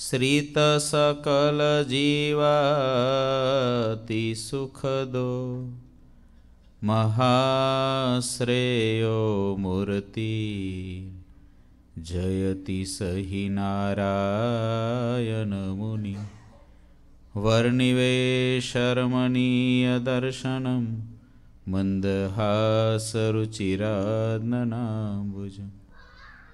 श्रितसकलजीवातिसुखदो महाश्रेयो मूर्ति जयति सहि नारायणमुनि वर्णिवे शर्मणीयदर्शनं मन्दहासरुचिरानम्बुजम्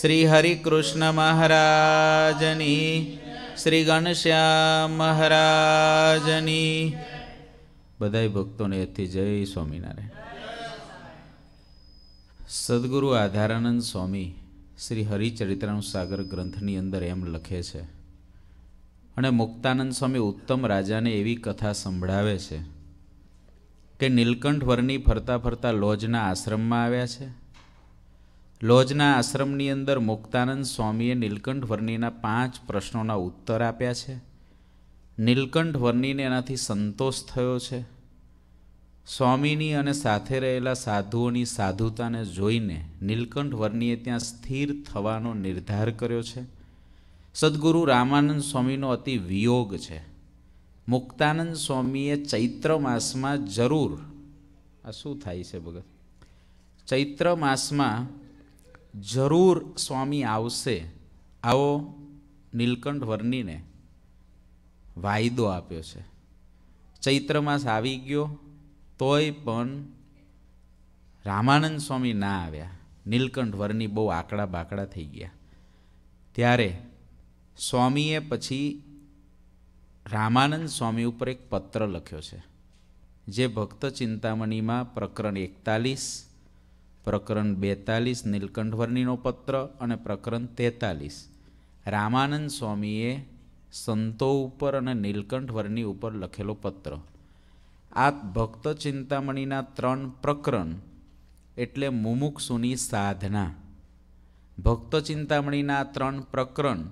શ્રી હરિકૃષ્ણ મહારાજની શ્રી ગણશ્યામ મહારાજની બધા ભક્તોને એથી જય સ્વામિનારાયણ સદગુરુ આધારાનંદ સ્વામી શ્રી હરિચરિત્રાનું સાગર ગ્રંથની અંદર એમ લખે છે અને મુક્તાનંદ સ્વામી ઉત્તમ રાજાને એવી કથા સંભળાવે છે કે નીલકંઠ વરની ફરતા ફરતા લોજના આશ્રમમાં આવ્યા છે લોજના આશ્રમની અંદર મુક્તાનંદ સ્વામીએ નીલકંઠ વર્ણીના પાંચ પ્રશ્નોના ઉત્તર આપ્યા છે નીલકંઠ વર્ણીને એનાથી સંતોષ થયો છે સ્વામીની અને સાથે રહેલા સાધુઓની સાધુતાને જોઈને નીલકંઠ વર્ણીએ ત્યાં સ્થિર થવાનો નિર્ધાર કર્યો છે સદગુરુ રામાનંદ સ્વામીનો અતિ વિયોગ છે મુક્તાનંદ સ્વામીએ ચૈત્ર માસમાં જરૂર આ શું થાય છે ભગત ચૈત્ર માસમાં જરૂર સ્વામી આવશે આવો નીલકંઠ વર્ણીને વાયદો આપ્યો છે ચૈત્ર માસ આવી ગયો તોય પણ રામાનંદ સ્વામી ના આવ્યા નીલકંઠ વર્ણી બહુ આકડા બાકડા થઈ ગયા ત્યારે સ્વામીએ પછી રામાનંદ સ્વામી ઉપર એક પત્ર લખ્યો છે જે ભક્ત ચિંતામણીમાં પ્રકરણ એકતાલીસ પ્રકરણ બેતાલીસ નીલકંઠવર્ણીનો પત્ર અને પ્રકરણ તેતાલીસ રામાનંદ સ્વામીએ સંતો ઉપર અને નીલકંઠવર્ણી ઉપર લખેલો પત્ર આ ભક્ત ચિંતામણીના ત્રણ પ્રકરણ એટલે મુમુક્ષુની સાધના ભક્ત ચિંતામણીના ત્રણ પ્રકરણ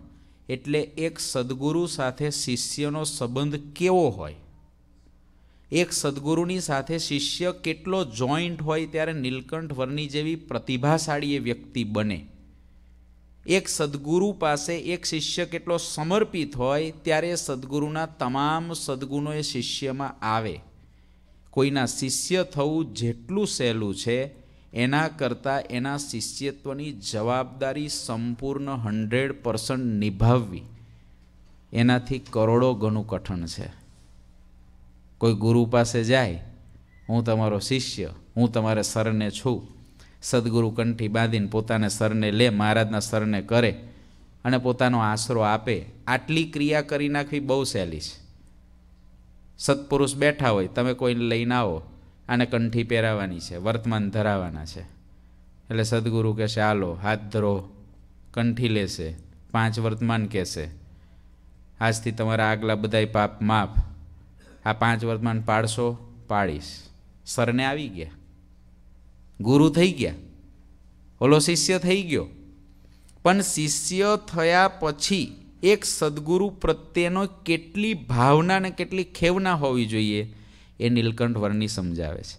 એટલે એક સદગુરુ સાથે શિષ્યનો સંબંધ કેવો હોય એક સદગુરુની સાથે શિષ્ય કેટલો જોઈન્ટ હોય ત્યારે નીલકંઠ વર્ની જેવી પ્રતિભાશાળી એ વ્યક્તિ બને એક સદગુરુ પાસે એક શિષ્ય કેટલો સમર્પિત હોય ત્યારે સદગુરુના તમામ સદગુણો એ શિષ્યમાં આવે કોઈના શિષ્ય થવું જેટલું સહેલું છે એના કરતાં એના શિષ્યત્વની જવાબદારી સંપૂર્ણ હંડ્રેડ પર્સન્ટ નિભાવવી એનાથી કરોડો ગણું કઠણ છે કોઈ ગુરુ પાસે જાય હું તમારો શિષ્ય હું તમારે સરને છું સદગુરુ કંઠી બાંધીને પોતાને સરને લે મહારાજના સરને કરે અને પોતાનો આશરો આપે આટલી ક્રિયા કરી નાખવી બહુ સહેલી છે સત્પુરુષ બેઠા હોય તમે કોઈને લઈને આવો આને કંઠી પહેરાવાની છે વર્તમાન ધરાવવાના છે એટલે સદગુરુ કહેશે આલો હાથ ધરો કંઠી લેશે પાંચ વર્તમાન કહેશે આજથી તમારા આગલા બધાય પાપ માફ આ પાંચ વર્તમાન પાડશો પાડીશ સરને આવી ગયા ગુરુ થઈ ગયા ઓલો શિષ્ય થઈ ગયો પણ શિષ્ય થયા પછી એક સદગુરુ પ્રત્યેનો કેટલી ભાવના અને કેટલી ખેવના હોવી જોઈએ એ નીલકંઠ વર્ણી સમજાવે છે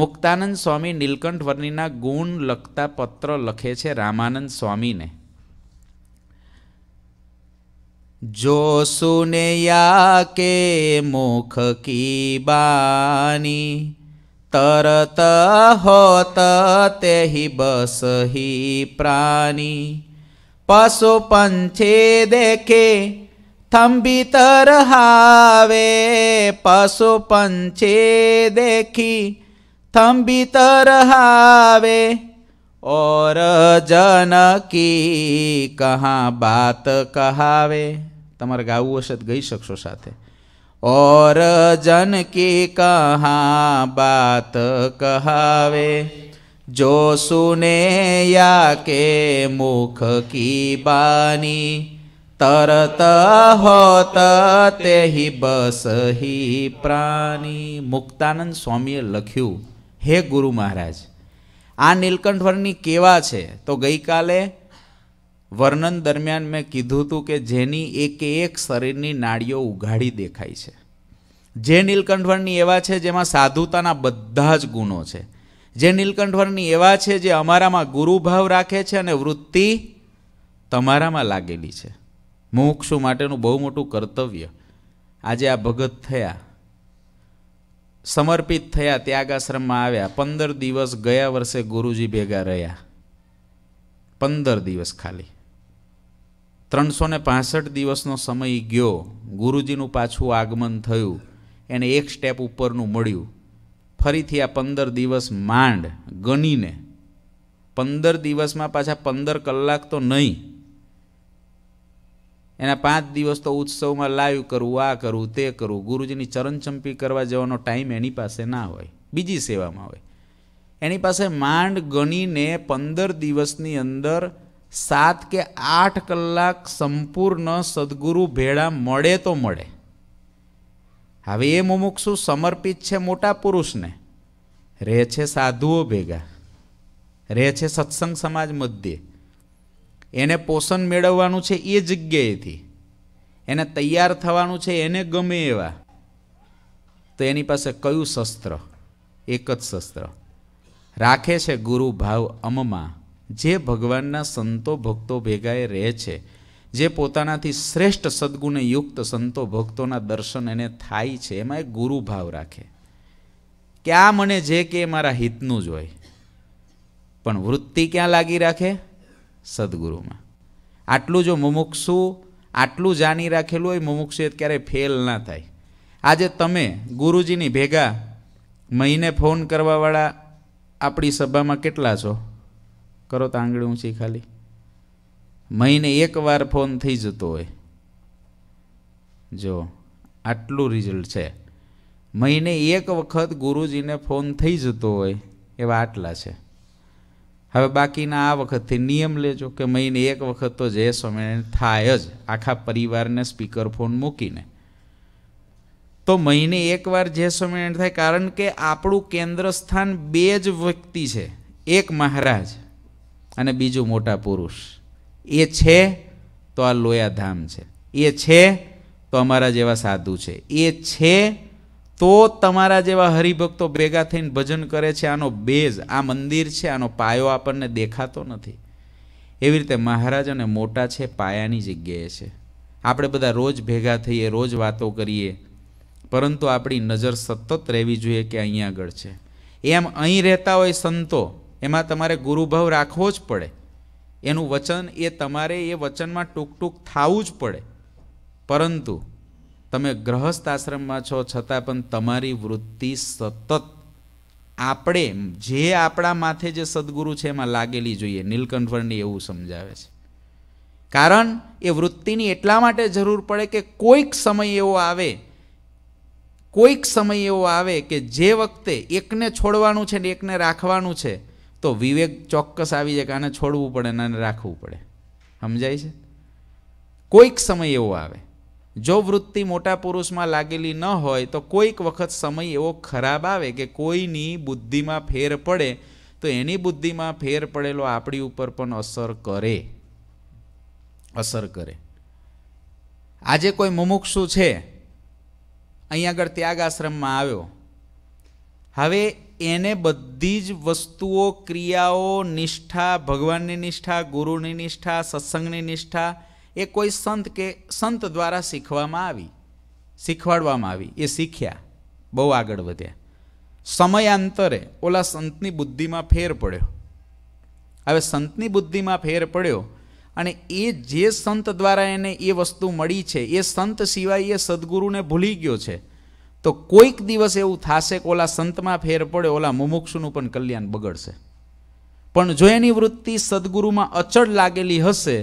મુક્તાનંદ સ્વામી નીલકંઠ વર્ણીના ગુણ લખતા પત્ર લખે છે રામાનંદ સ્વામીને जो सुनया के मुख की बानी तरत होत तेहि बस ही प्राणी पशु पंछी देखे थम्बी तरहावे पशु पंछी देखी थम्बी तरहावे और जन की कहाँ बात कहावे તમારે ગાવું હશે તો ગઈ શકશો સાથે ઓર જન કે કહા બાત કહાવે જો સુને યા કે મુખ કી બાની તરત હોત તેહી બસ હી પ્રાણી મુક્તાનંદ સ્વામીએ લખ્યું હે ગુરુ મહારાજ આ નીલકંઠવરની કેવા છે તો ગઈકાલે વર્ણન દરમિયાન મેં કીધું હતું કે જેની એક એક શરીરની નાળીઓ ઉઘાડી દેખાય છે જે નીલકંઠવર્ણી એવા છે જેમાં સાધુતાના બધા જ ગુણો છે જે નીલકંઠવર્ણી એવા છે જે અમારામાં ગુરુભાવ રાખે છે અને વૃત્તિ તમારામાં લાગેલી છે મોક્ષુ માટેનું બહુ મોટું કર્તવ્ય આજે આ ભગત થયા સમર્પિત થયા ત્યાગાશ્રમમાં આવ્યા પંદર દિવસ ગયા વર્ષે ગુરુજી ભેગા રહ્યા પંદર દિવસ ખાલી ત્રણસો ને પાસઠ દિવસનો સમય ગયો ગુરુજીનું પાછું આગમન થયું એને એક સ્ટેપ ઉપરનું મળ્યું ફરીથી આ પંદર દિવસ માંડ ગણીને પંદર દિવસમાં પાછા પંદર કલાક તો નહીં એના પાંચ દિવસ તો ઉત્સવમાં લાઈવ કરવું આ કરવું તે કરવું ગુરુજીની ચરણચંપી કરવા જવાનો ટાઈમ એની પાસે ના હોય બીજી સેવામાં હોય એની પાસે માંડ ગણીને પંદર દિવસની અંદર સાત કે આઠ કલાક સંપૂર્ણ સદગુરુ ભેળા મળે તો મળે હવે એ મુમુક્ષુ સમર્પિત છે મોટા પુરુષને રહે છે સાધુઓ ભેગા રહે છે સત્સંગ સમાજ મધ્યે એને પોષણ મેળવવાનું છે એ જગ્યાએથી એને તૈયાર થવાનું છે એને ગમે એવા તો એની પાસે કયું શસ્ત્ર એક જ શસ્ત્ર રાખે છે ગુરુ ભાવ અમમાં જે ભગવાનના સંતો ભક્તો ભેગાએ રહે છે જે પોતાનાથી શ્રેષ્ઠ સદગુણે યુક્ત સંતો ભક્તોના દર્શન એને થાય છે એમાં એક ગુરુ ભાવ રાખે કે આ મને જે કે મારા હિતનું જ હોય પણ વૃત્તિ ક્યાં લાગી રાખે સદગુરુમાં આટલું જો મુમુક્ષુ આટલું જાણી રાખેલું હોય મુમુક્ષુએ ક્યારેય ફેલ ના થાય આજે તમે ગુરુજીની ભેગા મહિને ફોન કરવાવાળા આપણી સભામાં કેટલા છો કરો તો આંગળી ઊંચી ખાલી મહિને એકવાર ફોન થઈ જતો હોય જો આટલું રિઝલ્ટ છે મહિને એક વખત ગુરુજીને ફોન થઈ જતો હોય એવા આટલા છે હવે બાકીના આ વખતથી નિયમ લેજો કે મહિને એક વખત તો જે સમય થાય જ આખા પરિવારને સ્પીકર ફોન મૂકીને તો મહિને એકવાર જે સ્વામિનારાયણ થાય કારણ કે આપણું કેન્દ્ર સ્થાન બે જ વ્યક્તિ છે એક મહારાજ અને બીજું મોટા પુરુષ એ છે તો આ લોયાધામ છે એ છે તો અમારા જેવા સાધુ છે એ છે તો તમારા જેવા હરિભક્તો ભેગા થઈને ભજન કરે છે આનો બેઝ આ મંદિર છે આનો પાયો આપણને દેખાતો નથી એવી રીતે મહારાજ અને મોટા છે પાયાની જગ્યાએ છે આપણે બધા રોજ ભેગા થઈએ રોજ વાતો કરીએ પરંતુ આપણી નજર સતત રહેવી જોઈએ કે અહીં આગળ છે એમ અહીં રહેતા હોય સંતો એમાં તમારે ગુરુભાવ રાખવો જ પડે એનું વચન એ તમારે એ વચનમાં ટૂંક ટૂંક થવું જ પડે પરંતુ તમે ગ્રહસ્થ આશ્રમમાં છો છતાં પણ તમારી વૃત્તિ સતત આપણે જે આપણા માથે જે સદગુરુ છે એમાં લાગેલી જોઈએ નીલકંઠવર્ણી એવું સમજાવે છે કારણ એ વૃત્તિની એટલા માટે જરૂર પડે કે કોઈક સમય એવો આવે કોઈક સમય એવો આવે કે જે વખતે એકને છોડવાનું છે ને એકને રાખવાનું છે તો વિવેક ચોક્કસ આવી જાય કે આને છોડવું પડે અને રાખવું પડે સમજાય છે કોઈક સમય એવો આવે જો વૃત્તિ મોટા પુરુષમાં લાગેલી ન હોય તો કોઈક વખત સમય એવો ખરાબ આવે કે કોઈની બુદ્ધિમાં ફેર પડે તો એની બુદ્ધિમાં ફેર પડેલો આપણી ઉપર પણ અસર કરે અસર કરે આજે કોઈ મુમુક્ષુ છે અહીં આગળ ત્યાગ આશ્રમમાં આવ્યો હવે એને બધી જ વસ્તુઓ ક્રિયાઓ નિષ્ઠા ભગવાનની નિષ્ઠા ગુરુની નિષ્ઠા સત્સંગની નિષ્ઠા એ કોઈ સંત કે સંત દ્વારા શીખવામાં આવી શીખવાડવામાં આવી એ શીખ્યા બહુ આગળ વધ્યા સમયાંતરે ઓલા સંતની બુદ્ધિમાં ફેર પડ્યો હવે સંતની બુદ્ધિમાં ફેર પડ્યો અને એ જે સંત દ્વારા એને એ વસ્તુ મળી છે એ સંત સિવાય એ સદગુરુને ભૂલી ગયો છે તો કોઈક દિવસ એવું થશે કે ઓલા સંતમાં ફેર પડે ઓલા મુમુક્ષુનું પણ કલ્યાણ બગડશે પણ જો એની વૃત્તિ સદગુરુમાં અચળ લાગેલી હશે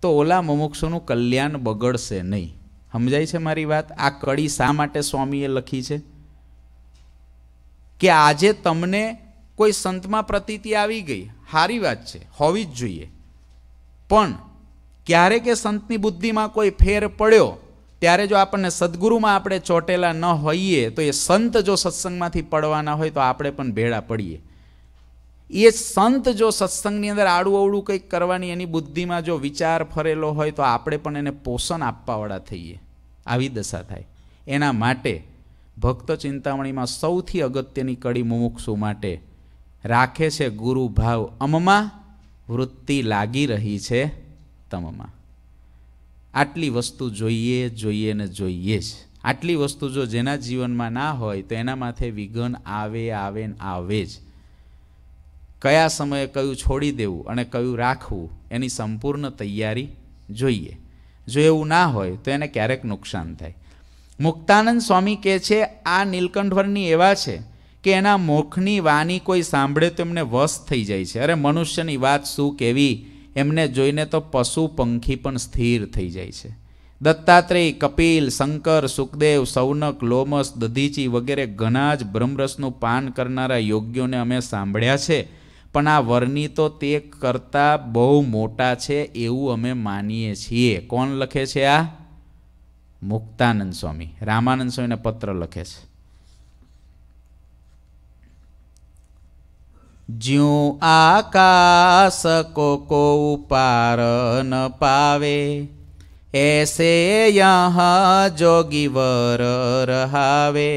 તો ઓલા મુમુક્ષુનું કલ્યાણ બગડશે નહીં સમજાય છે મારી વાત આ કડી શા માટે સ્વામીએ લખી છે કે આજે તમને કોઈ સંતમાં પ્રતીતિ આવી ગઈ સારી વાત છે હોવી જ જોઈએ પણ ક્યારેક એ સંતની બુદ્ધિમાં કોઈ ફેર પડ્યો ત્યારે જો આપણને સદગુરુમાં આપણે ચોટેલા ન હોઈએ તો એ સંત જો સત્સંગમાંથી પડવાના હોય તો આપણે પણ ભેળા પડીએ એ સંત જો સત્સંગની અંદર આડું અવળું કંઈક કરવાની એની બુદ્ધિમાં જો વિચાર ફરેલો હોય તો આપણે પણ એને પોષણ આપવાવાળા થઈએ આવી દશા થાય એના માટે ભક્ત ચિંતામણીમાં સૌથી અગત્યની કડી મુમુક્ષુ માટે રાખે છે ગુરુ ભાવ અમમાં વૃત્તિ લાગી રહી છે તમમાં આટલી વસ્તુ જોઈએ જોઈએ ને જોઈએ જ આટલી વસ્તુ જો જેના જીવનમાં ના હોય તો એના માથે વિઘન આવે આવે ને આવે જ કયા સમયે કયું છોડી દેવું અને કયું રાખવું એની સંપૂર્ણ તૈયારી જોઈએ જો એવું ના હોય તો એને ક્યારેક નુકસાન થાય મુક્તાનંદ સ્વામી કહે છે આ નીલકંઠવરની એવા છે કે એના મોખની વાની કોઈ સાંભળે તો એમને વશ થઈ જાય છે અરે મનુષ્યની વાત શું કેવી એમને જોઈને તો પશુ પંખી પણ સ્થિર થઈ જાય છે દત્તાત્રેય કપિલ શંકર સુખદેવ સૌનક લોમસ દધીચી વગેરે ઘણા જ બ્રહ્મરસનું પાન કરનારા યોગ્યોને અમે સાંભળ્યા છે પણ આ વરની તો તે કરતાં બહુ મોટા છે એવું અમે માનીએ છીએ કોણ લખે છે આ મુક્તાનંદ સ્વામી રામાનંદ સ્વામીને પત્ર લખે છે ज्यो आकाश को को पार न पावे ऐसे यहाँ जोगी वर रहावे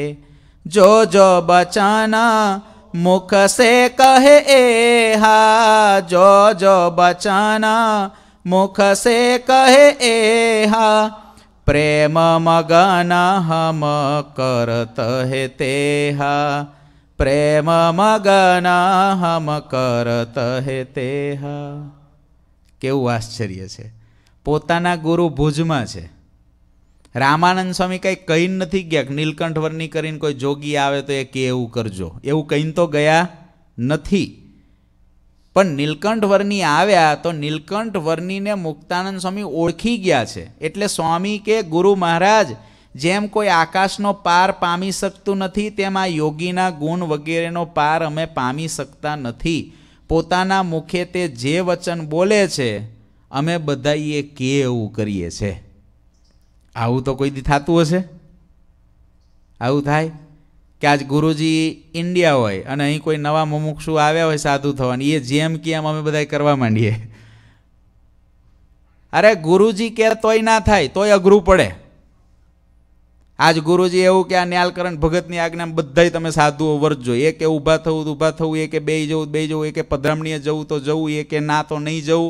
जो जो बचाना मुख से कहे ए हा जो जो बचाना मुख से कहे ए हा प्रेम मगना हम करत है तेहा પ્રેમ મગના હમ કરત હે તેહ કેવું આશ્ચર્ય છે પોતાના ગુરુ ભુજમાં છે રામાનંદ સ્વામી કંઈ કહીને નથી ગયા નીલકંઠ વર્ણી કરીને કોઈ જોગી આવે તો એ કે એવું કરજો એવું કહીને તો ગયા નથી પણ નીલકંઠ વર્ણી આવ્યા તો નીલકંઠ વર્ણીને મુક્તાનંદ સ્વામી ઓળખી ગયા છે એટલે સ્વામી કે ગુરુ મહારાજ જેમ કોઈ આકાશનો પાર પામી શકતું નથી તેમ આ યોગીના ગુણ વગેરેનો પાર અમે પામી શકતા નથી પોતાના મુખે તે જે વચન બોલે છે અમે બધાએ કે એવું કરીએ છે આવું તો કોઈ દી થતું હશે આવું થાય કે આજ ગુરુજી ઇન્ડિયા હોય અને અહીં કોઈ નવા મુમુક્ષુ આવ્યા હોય સાધુ થવાની એ જેમ કે એમ અમે બધા કરવા માંડીએ અરે ગુરુજી કે તોય ના થાય તોય અઘરું પડે આજ ગુરુજી એવું કે આ ન્યાલકરણ ભગતની આજ્ઞા બધાય તમે સાધુઓ વર્જો એ કે ઊભા થવું તો ઊભા થવું એ કે બે જવું બે જવું એ કે પધરામણીએ જવું તો જવું એ કે ના તો નહીં જવું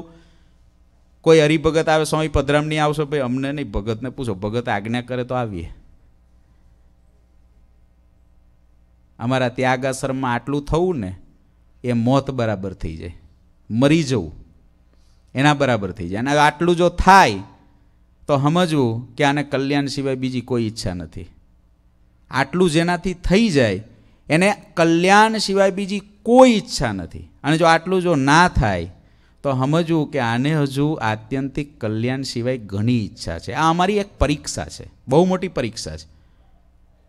કોઈ હરિભગત આવે સ્વામી પધરામણી આવશો ભાઈ અમને નહીં ભગતને પૂછો ભગત આજ્ઞા કરે તો આવીએ અમારા ત્યાગાશ્રમમાં આટલું થવું ને એ મોત બરાબર થઈ જાય મરી જવું એના બરાબર થઈ જાય અને આટલું જો થાય તો સમજવું કે આને કલ્યાણ સિવાય બીજી કોઈ ઈચ્છા નથી આટલું જેનાથી થઈ જાય એને કલ્યાણ સિવાય બીજી કોઈ ઈચ્છા નથી અને જો આટલું જો ના થાય તો સમજવું કે આને હજુ આત્યંતિક કલ્યાણ સિવાય ઘણી ઈચ્છા છે આ અમારી એક પરીક્ષા છે બહુ મોટી પરીક્ષા છે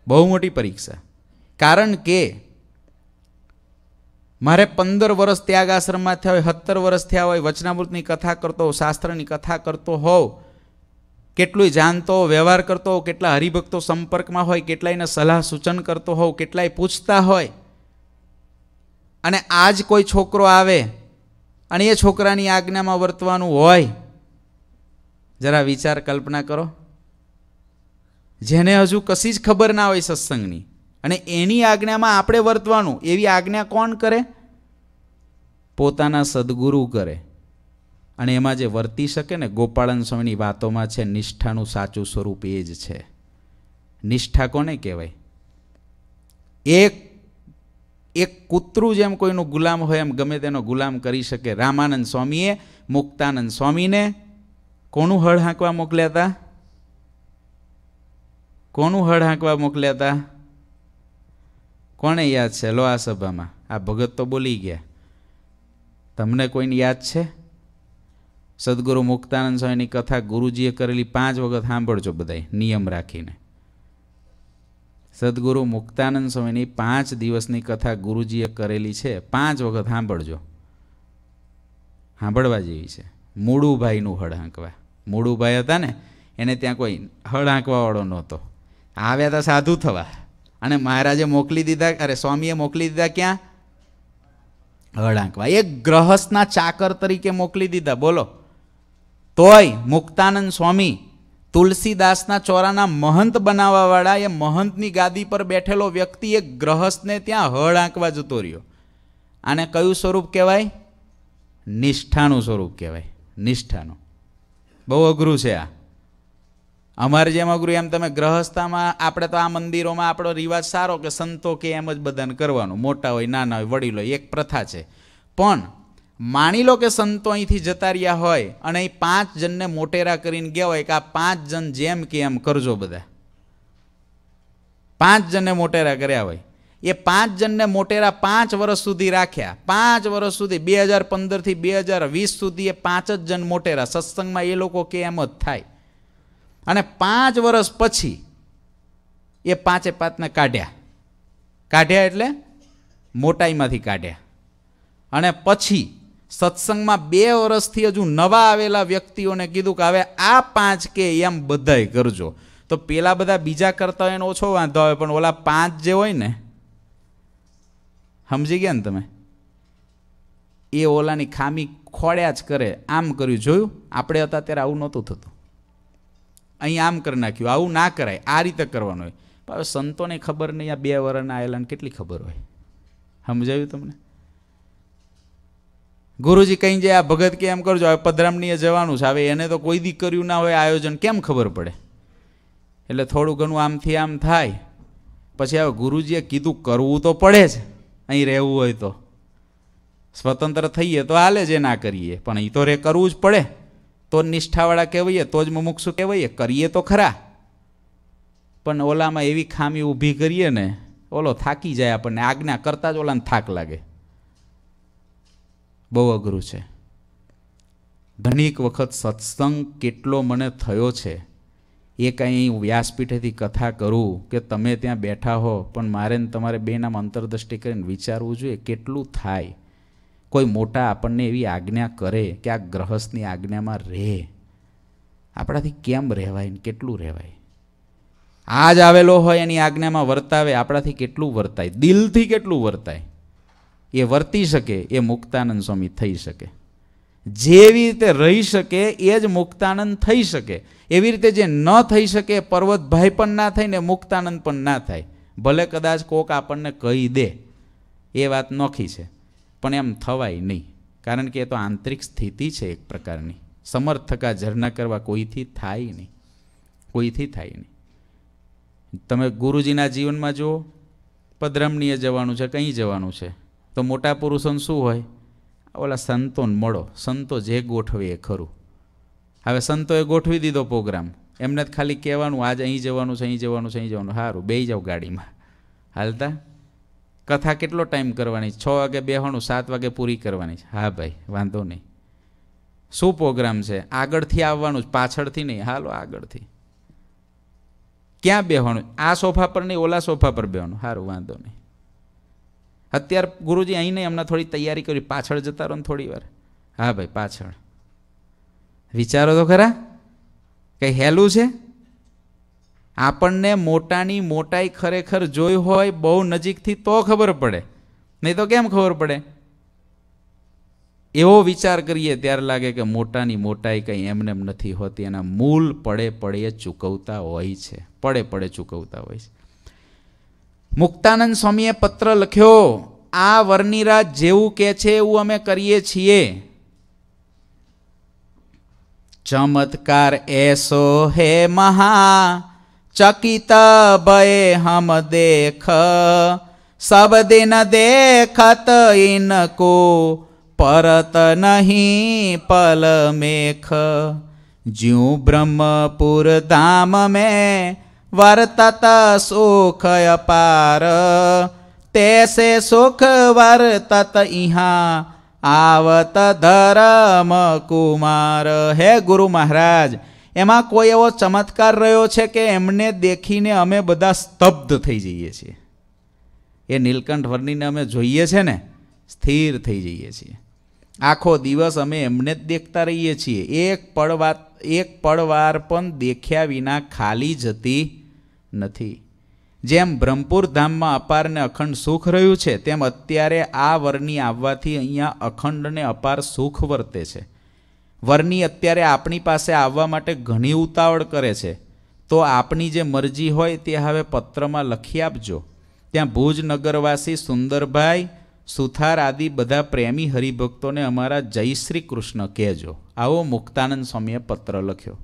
બહુ મોટી પરીક્ષા કારણ કે મારે પંદર વર્ષ ત્યાગ આશ્રમમાં થયા હોય સત્તર વર્ષ થયા હોય વચનામૃતની કથા કરતો હોઉં શાસ્ત્રની કથા કરતો હોઉં કેટલુંય જાણતો વ્યવહાર કરતો હોવ કેટલા હરિભક્તો સંપર્કમાં હોય કેટલાયને સલાહ સૂચન કરતો હોવ કેટલાય પૂછતા હોય અને આ જ કોઈ છોકરો આવે અને એ છોકરાની આજ્ઞામાં વર્તવાનું હોય જરા વિચાર કલ્પના કરો જેને હજુ કશી જ ખબર ના હોય સત્સંગની અને એની આજ્ઞામાં આપણે વર્તવાનું એવી આજ્ઞા કોણ કરે પોતાના સદગુરુ કરે અને એમાં જે વર્તી શકે ને ગોપાળન સ્વામીની વાતોમાં છે નિષ્ઠાનું સાચું સ્વરૂપ એ જ છે નિષ્ઠા કોને કહેવાય એક એક કૂતરું જેમ કોઈનું ગુલામ હોય એમ ગમે તેનો ગુલામ કરી શકે રામાનંદ સ્વામીએ મુક્તાનંદ સ્વામીને કોનું હળ હાંકવા મોકલ્યા હતા કોનું હળ હાંકવા મોકલ્યા હતા કોને યાદ છે લો આ સભામાં આ ભગત તો બોલી ગયા તમને કોઈને યાદ છે સદગુરુ મુક્તાનંદ સ્વામીની કથા ગુરુજીએ કરેલી પાંચ વખત સાંભળજો બધાય નિયમ રાખીને સદગુરુ મુક્તાનંદ સ્વામીની પાંચ દિવસની કથા ગુરુજીએ કરેલી છે પાંચ વખત સાંભળજો સાંભળવા જેવી છે મૂળુભાઈનું હળ આંકવા મૂળુભાઈ હતા ને એને ત્યાં કોઈ હળ આંકવાવાળો નહોતો આવ્યા હતા સાધુ થવા અને મહારાજે મોકલી દીધા અરે સ્વામીએ મોકલી દીધા ક્યાં હળ આંકવા એ ગ્રહસ્થના ચાકર તરીકે મોકલી દીધા બોલો તોય મુક્તાનંદ સ્વામી તુલસીદાસના ચોરાના મહંત બનાવવાવાળા એ મહંતની ગાદી પર બેઠેલો વ્યક્તિ એ ગ્રહસ્થને ત્યાં હળ આંકવા જતો રહ્યો આને કયું સ્વરૂપ કહેવાય નિષ્ઠાનું સ્વરૂપ કહેવાય નિષ્ઠાનું બહુ અઘરું છે આ અમારે જેમ અઘરું એમ તમે ગ્રહસ્થામાં આપણે તો આ મંદિરોમાં આપણો રિવાજ સારો કે સંતો કે એમ જ બધાને કરવાનું મોટા હોય નાના હોય વડીલો એક પ્રથા છે પણ માણી લો કે સંતો અહીંથી જતા રહ્યા હોય અને અહીં પાંચ જણને મોટેરા કરીને ગયા હોય કે આ પાંચ જણ જેમ કે એમ કરજો બધા પાંચ જણને મોટેરા કર્યા હોય એ પાંચ જણને મોટેરા પાંચ વર્ષ સુધી રાખ્યા પાંચ વર્ષ સુધી બે હજાર પંદરથી બે હજાર વીસ સુધી એ પાંચ જ જણ મોટેરા સત્સંગમાં એ લોકો કે એમ જ થાય અને પાંચ વર્ષ પછી એ પાંચે પાંચને કાઢ્યા કાઢ્યા એટલે મોટાઈમાંથી કાઢ્યા અને પછી સત્સંગમાં બે વર્ષથી હજુ નવા આવેલા વ્યક્તિઓને કીધું કે હવે આ પાંચ કે એમ બધાય કરજો તો પેલા બધા બીજા કરતા હોય એનો ઓછો વાંધો આવે પણ ઓલા પાંચ જે હોય ને સમજી ગયા ને તમે એ ઓલાની ખામી ખોડ્યા જ કરે આમ કર્યું જોયું આપણે હતા ત્યારે આવું નહોતું થતું અહીં આમ કરી નાખ્યું આવું ના કરાય આ રીતે કરવાનું હોય હવે સંતોને ખબર નહીં આ બે વર્ષના આયલાને કેટલી ખબર હોય સમજાવ્યું તમને ગુરુજી કઈ જાય આ ભગત કે એમ કરજો હવે પધરામણીએ જવાનું છે હવે એને તો કોઈ દી કર્યું ના હોય આયોજન કેમ ખબર પડે એટલે થોડું ઘણું આમથી આમ થાય પછી હવે ગુરુજીએ કીધું કરવું તો પડે જ અહીં રહેવું હોય તો સ્વતંત્ર થઈએ તો હાલે જે ના કરીએ પણ અહીં તો રે કરવું જ પડે તો જ નિષ્ઠાવાળા કહેવાઈએ તો જ મુમુક્ષુ કહેવાઈએ કરીએ તો ખરા પણ ઓલામાં એવી ખામી ઊભી કરીએ ને ઓલો થાકી જાય આપણને આજ્ઞા કરતાં જ ઓલાને થાક લાગે બહુ અઘરું છે ધનિક વખત સત્સંગ કેટલો મને થયો છે એ કાંઈ વ્યાસપીઠેથી કથા કરું કે તમે ત્યાં બેઠા હો પણ મારે તમારે બે નામ અંતરદ્રષ્ટિ કરીને વિચારવું જોઈએ કેટલું થાય કોઈ મોટા આપણને એવી આજ્ઞા કરે કે આ ગ્રહસ્થની આજ્ઞામાં રહે આપણાથી કેમ રહેવાય ને કેટલું રહેવાય આ જ આવેલો હોય એની આજ્ઞામાં વર્તાવે આપણાથી કેટલું વર્તાય દિલથી કેટલું વર્તાય એ વર્તી શકે એ મુક્તાનંદ સ્વામી થઈ શકે જેવી રીતે રહી શકે એ જ મુક્તાનંદ થઈ શકે એવી રીતે જે ન થઈ શકે પર્વતભાઈ પણ ના થાય ને મુક્તાનંદ પણ ના થાય ભલે કદાચ કોક આપણને કહી દે એ વાત નોખી છે પણ એમ થવાય નહીં કારણ કે એ તો આંતરિક સ્થિતિ છે એક પ્રકારની સમર્થકા ઝરણા કરવા કોઈથી થાય નહીં કોઈથી થાય નહીં તમે ગુરુજીના જીવનમાં જુઓ પદ્રમણીએ જવાનું છે કંઈ જવાનું છે તો મોટા પુરુષોને શું હોય ઓલા સંતોને મળો સંતો જે ગોઠવે એ ખરું હવે સંતોએ ગોઠવી દીધો પ્રોગ્રામ એમને જ ખાલી કહેવાનું આજ અહીં જવાનું છે અહીં જવાનું છે અહીં જવાનું સારું બે જાઓ ગાડીમાં હાલતા કથા કેટલો ટાઈમ કરવાની છ વાગે બેહવાનું સાત વાગે પૂરી કરવાની છે હા ભાઈ વાંધો નહીં શું પ્રોગ્રામ છે આગળથી આવવાનું પાછળથી નહીં હાલો આગળથી ક્યાં બેહવાનું આ સોફા પર નહીં ઓલા સોફા પર બેહવાનું સારું વાંધો નહીં અત્યાર ગુરુજી અહીં નહીં હમણાં થોડી તૈયારી કરી પાછળ જતા રહો ને થોડી વાર હા ભાઈ પાછળ વિચારો તો ખરા કંઈ હેલું છે આપણને મોટાની મોટાઈ ખરેખર જોઈ હોય બહુ નજીકથી તો ખબર પડે નહીં તો કેમ ખબર પડે એવો વિચાર કરીએ ત્યારે લાગે કે મોટાની મોટાઈ કંઈ એમને એમ નથી હોતી એના મૂળ પડે પડે ચૂકવતા હોય છે પડે પડે ચૂકવતા હોય છે મુક્તાનંદ સ્વામીએ પત્ર લખ્યો આ વર્ણિરાજ જેવું કે છે એવું અમે કરીએ છીએ ચમત્કાર એસો હે મહા ચકિત ભય હમ દેખ સબ દિન દેખત ઇનકો પરત નહીં પલ મેખ જ્યું બ્રહ્મપુર ધામ મેં વર્તત સુખ અપાર તેસે સુખ વર્તત ઇહા આવત ધરમ કુમાર હે ગુરુ મહારાજ એમાં કોઈ એવો ચમત્કાર રહ્યો છે કે એમને દેખીને અમે બધા સ્તબ્ધ થઈ જઈએ છીએ એ નીલકંઠ વર્ણીને અમે જોઈએ છે ને સ્થિર થઈ જઈએ છીએ આખો દિવસ અમે એમને જ દેખતા રહીએ છીએ એક પળ વાત એક પળવાર પણ દેખ્યા વિના ખાલી જતી નથી જેમ બ્રહ્મપુર ધામમાં અપારને અખંડ સુખ રહ્યું છે તેમ અત્યારે આ વરની આવવાથી અહીંયા અખંડને અપાર સુખ વર્તે છે વરની અત્યારે આપણી પાસે આવવા માટે ઘણી ઉતાવળ કરે છે તો આપની જે મરજી હોય તે હવે પત્રમાં લખી આપજો ત્યાં ભુજ નગરવાસી સુંદરભાઈ સુથાર આદિ બધા પ્રેમી હરિભક્તોને અમારા જય શ્રી કૃષ્ણ કહેજો આવો મુક્તાનંદ સ્વામીએ પત્ર લખ્યો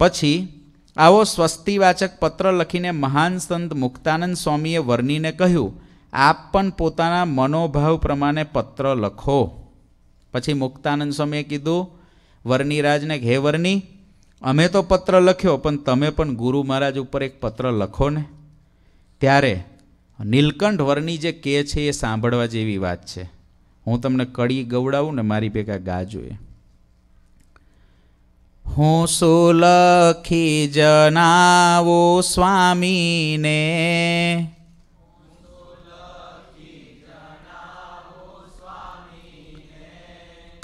પછી આવો સ્વસ્તિવાચક પત્ર લખીને મહાન સંત મુક્તાનંદ સ્વામીએ વર્ણીને કહ્યું આપ પણ પોતાના મનોભાવ પ્રમાણે પત્ર લખો પછી મુક્તાનંદ સ્વામીએ કીધું વર્ણિરાજને ઘે વર્ણી અમે તો પત્ર લખ્યો પણ તમે પણ ગુરુ મહારાજ ઉપર એક પત્ર લખો ને ત્યારે નીલકંઠ વર્ણી જે કહે છે એ સાંભળવા જેવી વાત છે હું તમને કડી ગવડાવું ને મારી ભેગા ગા જોઈએ હું સુલખી જનાવો સ્વામીને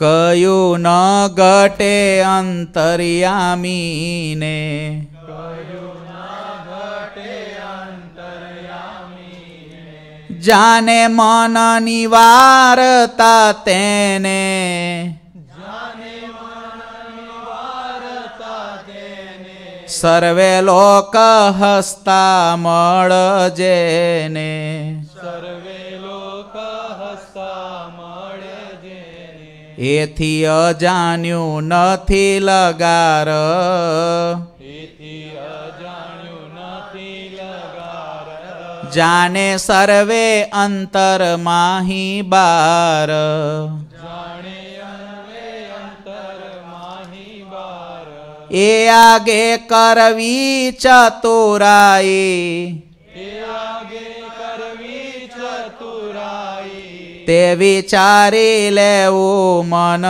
કયું ન ઘટે અંતર્યામીને જાને મન નિવારતા તેને સર્વે લોક હસતા મળજે ને સર્વે લોક એથી અજાણ્યું નથી લગાર જાણે સર્વે અંતર માહી બાર એ આગે કરવી ચતુરાઈ તે વિચારી લેવું મન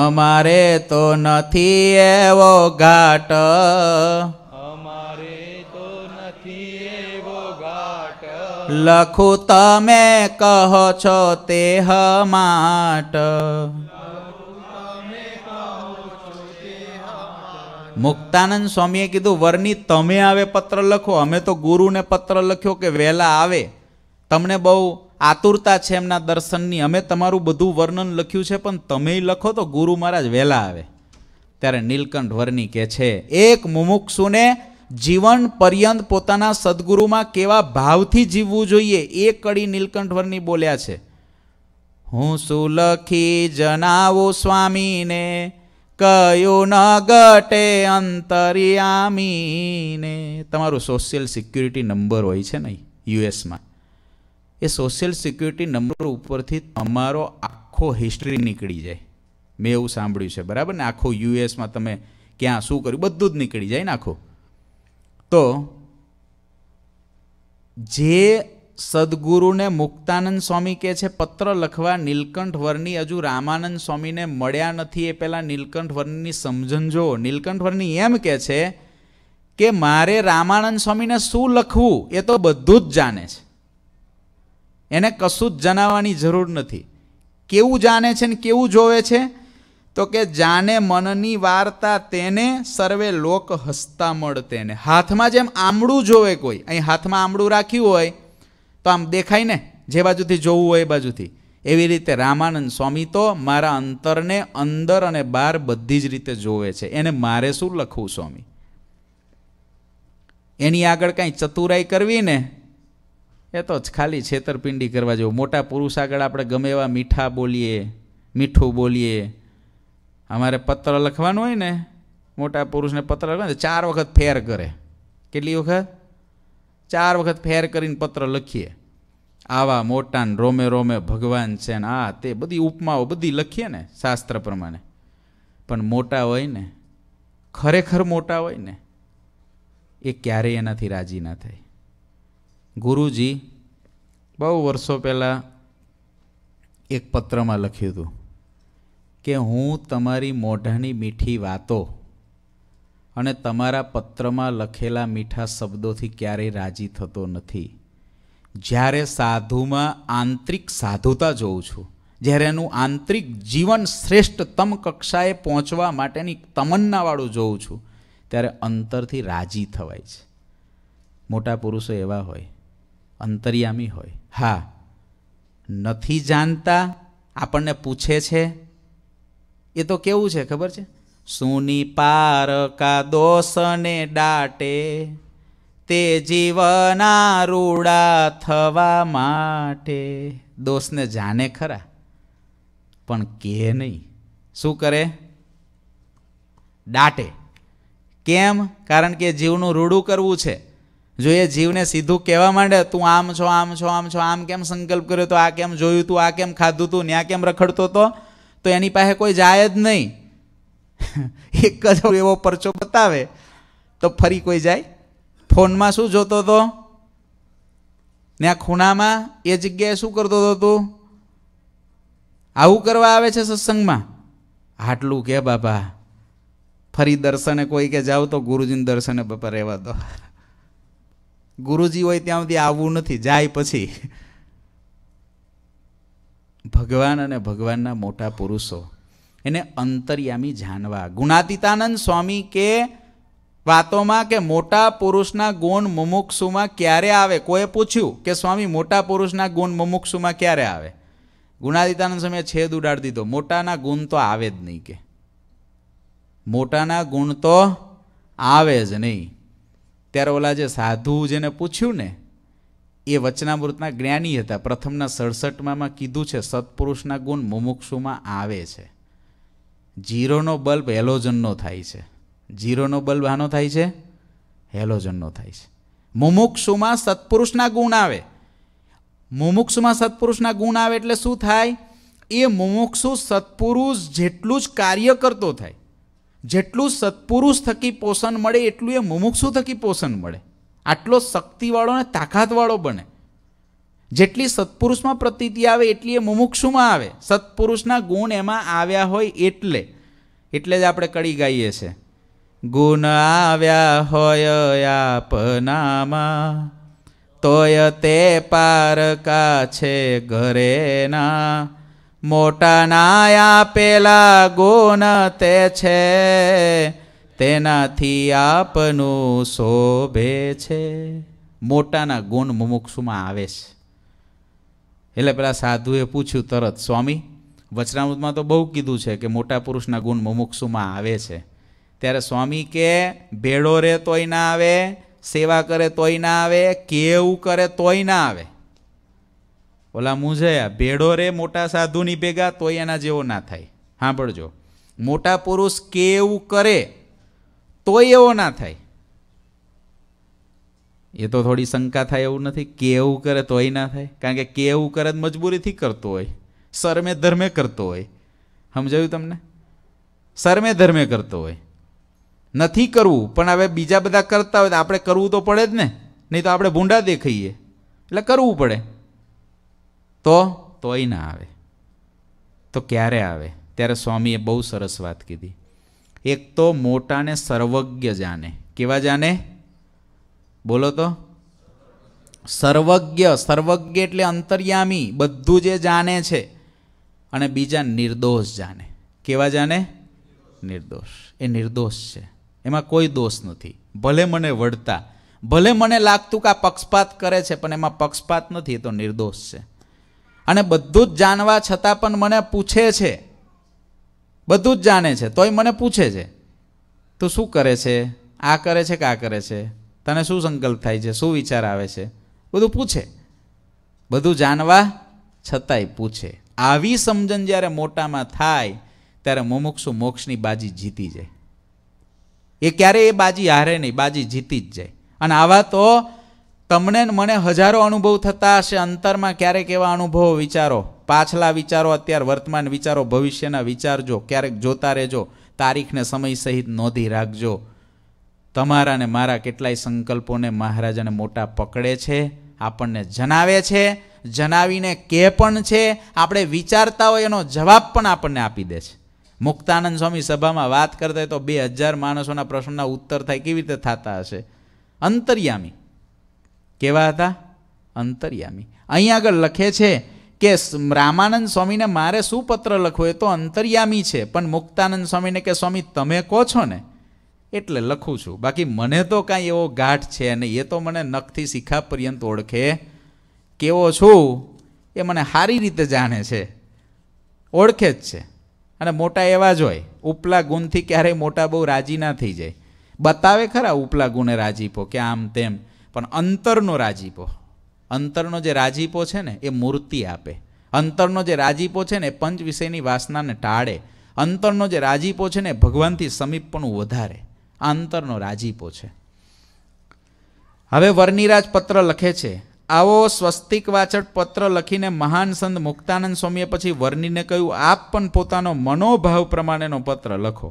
અમારે તો નથી એવો ઘાટ લખું તમે કહો છો તે હમાટ મુક્તાનંદ સ્વામીએ કીધું વરની તમે આવે પત્ર લખો અમે તો ગુરુને પત્ર લખ્યો કે વહેલા આવે તમને બહુ આતુરતા છે એમના દર્શનની અમે તમારું બધું વર્ણન લખ્યું છે પણ તમે લખો તો ગુરુ મહારાજ વહેલા આવે ત્યારે નીલકંઠ વરની કે છે એક મુમુક્ષુને જીવન પર્યંત પોતાના સદગુરુમાં કેવા ભાવથી જીવવું જોઈએ એ કડી નીલકંઠવરની બોલ્યા છે હું સુલખી જનાવો સ્વામીને કયો ન ગટે અંતરિયામીને તમારું સોશિયલ સિક્યુરિટી નંબર હોય છે ને યુએસમાં એ સોશિયલ સિક્યુરિટી નંબર ઉપરથી તમારો આખો હિસ્ટ્રી નીકળી જાય મેં એવું સાંભળ્યું છે બરાબર ને આખો યુએસમાં તમે ક્યાં શું કર્યું બધું જ નીકળી જાય ને આખું તો જે સદગુરુને મુક્તાનંદ સ્વામી કહે છે પત્ર લખવા નીલકંઠ વરની હજુ રામાનંદ સ્વામીને મળ્યા નથી એ પહેલાં નીલકંઠ વરની સમજણ જો નીલકંઠ વરની એમ કહે છે કે મારે રામાનંદ સ્વામીને શું લખવું એ તો બધું જ જાણે છે એને કશું જ જણાવવાની જરૂર નથી કેવું જાણે છે ને કેવું જોવે છે તો કે જાને મનની વાર્તા તેને સર્વે લોક હસતા તેને હાથમાં જેમ આમળું જોવે કોઈ અહીં હાથમાં આમળું રાખ્યું હોય તો આમ દેખાય ને જે બાજુથી જોવું હોય એ બાજુથી એવી રીતે રામાનંદ સ્વામી તો મારા અંતરને અંદર અને બહાર બધી જ રીતે જોવે છે એને મારે શું લખવું સ્વામી એની આગળ કાંઈ ચતુરાઈ કરવી ને એ તો જ ખાલી છેતરપિંડી કરવા જેવું મોટા પુરુષ આગળ આપણે ગમે એવા મીઠા બોલીએ મીઠું બોલીએ અમારે પત્ર લખવાનું હોય ને મોટા પુરુષને પત્ર લખવાનો ચાર વખત ફેર કરે કેટલી વખત ચાર વખત ફેર કરીને પત્ર લખીએ આવા મોટાને રોમે રોમે ભગવાન છે ને આ તે બધી ઉપમાઓ બધી લખીએ ને શાસ્ત્ર પ્રમાણે પણ મોટા હોય ને ખરેખર મોટા હોય ને એ ક્યારેય એનાથી રાજી ના થાય ગુરુજી બહુ વર્ષો પહેલાં એક પત્રમાં લખ્યું હતું કે હું તમારી મોઢાની મીઠી વાતો અને તમારા પત્રમાં લખેલા મીઠા શબ્દોથી ક્યારેય રાજી થતો નથી જ્યારે સાધુમાં આંતરિક સાધુતા જોઉં છું જ્યારે એનું આંતરિક જીવન શ્રેષ્ઠતમ કક્ષાએ પહોંચવા માટેની તમન્નાવાળું જોઉં છું ત્યારે અંતરથી રાજી થવાય છે મોટા પુરુષો એવા હોય અંતર્યામી હોય હા નથી જાણતા આપણને પૂછે છે એ તો કેવું છે ખબર છે સુની કા દોષને ડાટે તે જીવના રૂડા થવા માટે દોષને જાણે ખરા પણ કે નહીં શું કરે ડાટે કેમ કારણ કે જીવનું રૂડું કરવું છે જો એ જીવને સીધું કહેવા માંડે તું આમ છો આમ છો આમ છો આમ કેમ સંકલ્પ કર્યો તો આ કેમ જોયું તું આ કેમ ખાધું તું ત્યાં કેમ રખડતો તો તો એની પાસે કોઈ જાય જ નહીં એક જ એવો પરચો બતાવે તો ફરી કોઈ જાય ફોનમાં શું જોતો હતો ને આ ખૂણામાં એ જગ્યાએ શું કરતો હતો તું આવું કરવા આવે છે સત્સંગમાં આટલું કે બાપા ફરી દર્શને કોઈ કે જાઓ તો ગુરુજીને દર્શને બાપા રહેવા દો ગુરુજી હોય ત્યાં સુધી આવવું નથી જાય પછી ભગવાન અને ભગવાનના મોટા પુરુષો એને અંતર્યામી જાણવા ગુણાતીતાનંદ સ્વામી કે વાતોમાં કે મોટા પુરુષના ગુણ મુમુક્ષુમાં ક્યારે આવે કોઈએ પૂછ્યું કે સ્વામી મોટા પુરુષના ગુણ મુમુક્ષુમાં ક્યારે આવે ગુણાદિતાનંદ સ્વામીએ છેદ ઉડાડી દીધો મોટાના ગુણ તો આવે જ નહીં કે મોટાના ગુણ તો આવે જ નહીં ત્યારે ઓલા જે સાધુ જેને પૂછ્યું ને એ વચનામૃતના જ્ઞાની હતા પ્રથમના સડસઠમાં કીધું છે સત્પુરુષના ગુણ મુમુક્ષુમાં આવે છે જીરોનો બલ્બ હેલોજનનો થાય છે જીરોનો બલ્બ આનો થાય છે હેલોજનનો થાય છે મુમુક્ષુમાં સત્પુરુષના ગુણ આવે મુમુક્ષુમાં સત્પુરુષના ગુણ આવે એટલે શું થાય એ મુમુક્ષુ સત્પુરુષ જેટલું જ કાર્ય કરતો થાય જેટલું સત્પુરુષ થકી પોષણ મળે એટલું એ મુમુક્ષુ થકી પોષણ મળે આટલો શક્તિવાળો અને તાકાતવાળો બને જેટલી સત્પુરુષમાં પ્રતીતિ આવે એટલી એ મુમુક્ષુમાં આવે સત્પુરુષના ગુણ એમાં આવ્યા હોય એટલે એટલે જ આપણે કડી ગાઈએ છીએ ગુણ આવ્યા હોય આપનામાં તોય તે પારકા છે ઘરેના મોટા મોટાના આપેલા ગુણ તે છે તેનાથી આપનું શોભે છે મોટાના ગુણ મુમુક્ષુમાં આવે છે એટલે પેલા સાધુએ પૂછ્યું તરત સ્વામી વચનામૃતમાં તો બહુ કીધું છે કે મોટા પુરુષના ગુણ મુમુક્ષુમાં આવે છે ત્યારે સ્વામી કે ભેળો રે તોય ના આવે સેવા કરે તોય ના આવે કેવું કરે તોય ના આવે ઓલા મૂંઝાયા ભેળો રે મોટા સાધુની ભેગા તોય એના જેવો ના થાય સાંભળજો મોટા પુરુષ કેવું કરે તોય એવો ના થાય એ તો થોડી શંકા થાય એવું નથી કે એવું કરે તોય ના થાય કારણ કે કેવું એવું કરે મજબૂરીથી કરતો હોય સરમે ધર્મે કરતો હોય સમજાયું તમને શરમે ધર્મે કરતો હોય નથી કરવું પણ હવે બીજા બધા કરતા હોય તો આપણે કરવું તો પડે જ ને નહીં તો આપણે ભૂંડા દેખાઈએ એટલે કરવું પડે તો તોય ના આવે તો ક્યારે આવે ત્યારે સ્વામીએ બહુ સરસ વાત કીધી એક તો મોટાને સર્વજ્ઞ જાણે કેવા જાણે બોલો તો સર્વજ્ઞ સર્વજ્ઞ એટલે અંતર્યામી બધું જે જાણે છે અને બીજા નિર્દોષ જાણે કેવા જાણે નિર્દોષ એ નિર્દોષ છે એમાં કોઈ દોષ નથી ભલે મને વળતા ભલે મને લાગતું કે આ પક્ષપાત કરે છે પણ એમાં પક્ષપાત નથી એ તો નિર્દોષ છે અને બધું જ જાણવા છતાં પણ મને પૂછે છે બધું જ જાણે છે તોય મને પૂછે છે તું શું કરે છે આ કરે છે કે આ કરે છે તને શું સંકલ્પ થાય છે શું વિચાર આવે છે બધું પૂછે બધું જાણવા છતાંય પૂછે આવી સમજણ જ્યારે મોટામાં થાય ત્યારે મુમુક્ષુ મોક્ષની બાજી જીતી જાય એ ક્યારેય એ બાજી હારે નહીં બાજી જીતી જ જાય અને આવા તો તમને મને હજારો અનુભવ થતા હશે અંતરમાં ક્યારેક એવા અનુભવો વિચારો પાછલા વિચારો અત્યાર વર્તમાન વિચારો ભવિષ્યના વિચારજો ક્યારેક જોતા રહેજો તારીખને સમય સહિત નોંધી રાખજો તમારા ને મારા કેટલાય સંકલ્પોને મહારાજાને મોટા પકડે છે આપણને જણાવે છે જણાવીને કે પણ છે આપણે વિચારતા હોય એનો જવાબ પણ આપણને આપી દે છે મુક્તાનંદ સ્વામી સભામાં વાત કરતા તો બે હજાર માણસોના પ્રશ્નના ઉત્તર થાય કેવી રીતે થતા હશે અંતર્યામી કેવા હતા અંતર્યામી અહીં આગળ લખે છે કે રામાનંદ સ્વામીને મારે શું પત્ર લખવો એ તો અંતર્યામી છે પણ મુક્તાનંદ સ્વામીને કે સ્વામી તમે કહો છો ને એટલે લખું છું બાકી મને તો કાંઈ એવો ગાંઠ છે અને એ તો મને નખથી શીખા પર્યંત ઓળખે કેવો છું એ મને સારી રીતે જાણે છે ઓળખે જ છે અને મોટા એવા જ હોય ઉપલા ગુણથી ક્યારેય મોટા બહુ રાજી ના થઈ જાય બતાવે ખરા ઉપલા ગુણે રાજીપો કે આમ તેમ પણ અંતરનો રાજીપો અંતરનો જે રાજીપો છે ને એ મૂર્તિ આપે અંતરનો જે રાજીપો છે ને પંચ વિષયની વાસનાને ટાળે અંતરનો જે રાજીપો છે ને ભગવાનથી સમીપ પણ વધારે આ અંતરનો રાજીપો છે હવે વર્ણિરાજ પત્ર લખે છે આવો સ્વસ્તિક વાચક પત્ર લખીને મહાન સંત મુક્તાનંદ સ્વામીએ પછી વર્ણિને કહ્યું આપ પણ પોતાનો મનોભાવ પ્રમાણેનો પત્ર લખો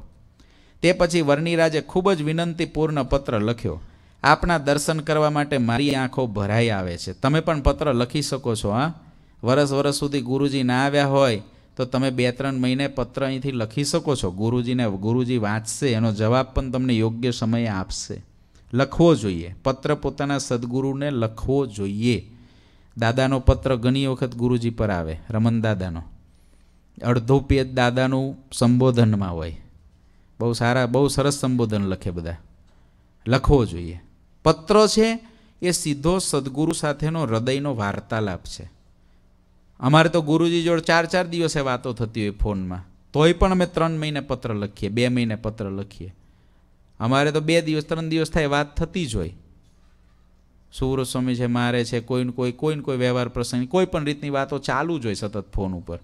તે પછી વર્ણિરાજે ખૂબ જ વિનંતીપૂર્ણ પત્ર લખ્યો આપના દર્શન કરવા માટે મારી આંખો ભરાઈ આવે છે તમે પણ પત્ર લખી શકો છો હા વરસ વરસ સુધી ગુરુજી ના આવ્યા હોય તો તમે બે ત્રણ મહિને પત્ર અહીંથી લખી શકો છો ગુરુજીને ગુરુજી વાંચશે એનો જવાબ પણ તમને યોગ્ય સમયે આપશે લખવો જોઈએ પત્ર પોતાના સદગુરુને લખવો જોઈએ દાદાનો પત્ર ઘણી વખત ગુરુજી પર આવે રમન દાદાનો અડધો પેજ દાદાનું સંબોધનમાં હોય બહુ સારા બહુ સરસ સંબોધન લખે બધા લખવો જોઈએ પત્ર છે એ સીધો સદગુરુ સાથેનો હૃદયનો વાર્તાલાપ છે અમારે તો ગુરુજી જોડે ચાર ચાર દિવસે વાતો થતી હોય ફોનમાં તોય પણ અમે ત્રણ મહિને પત્ર લખીએ બે મહિને પત્ર લખીએ અમારે તો બે દિવસ ત્રણ દિવસ થાય વાત થતી જ હોય સુર સ્વામી છે મારે છે કોઈને કોઈ કોઈને કોઈ વ્યવહાર પ્રસંગ કોઈ પણ રીતની વાતો ચાલુ જ હોય સતત ફોન ઉપર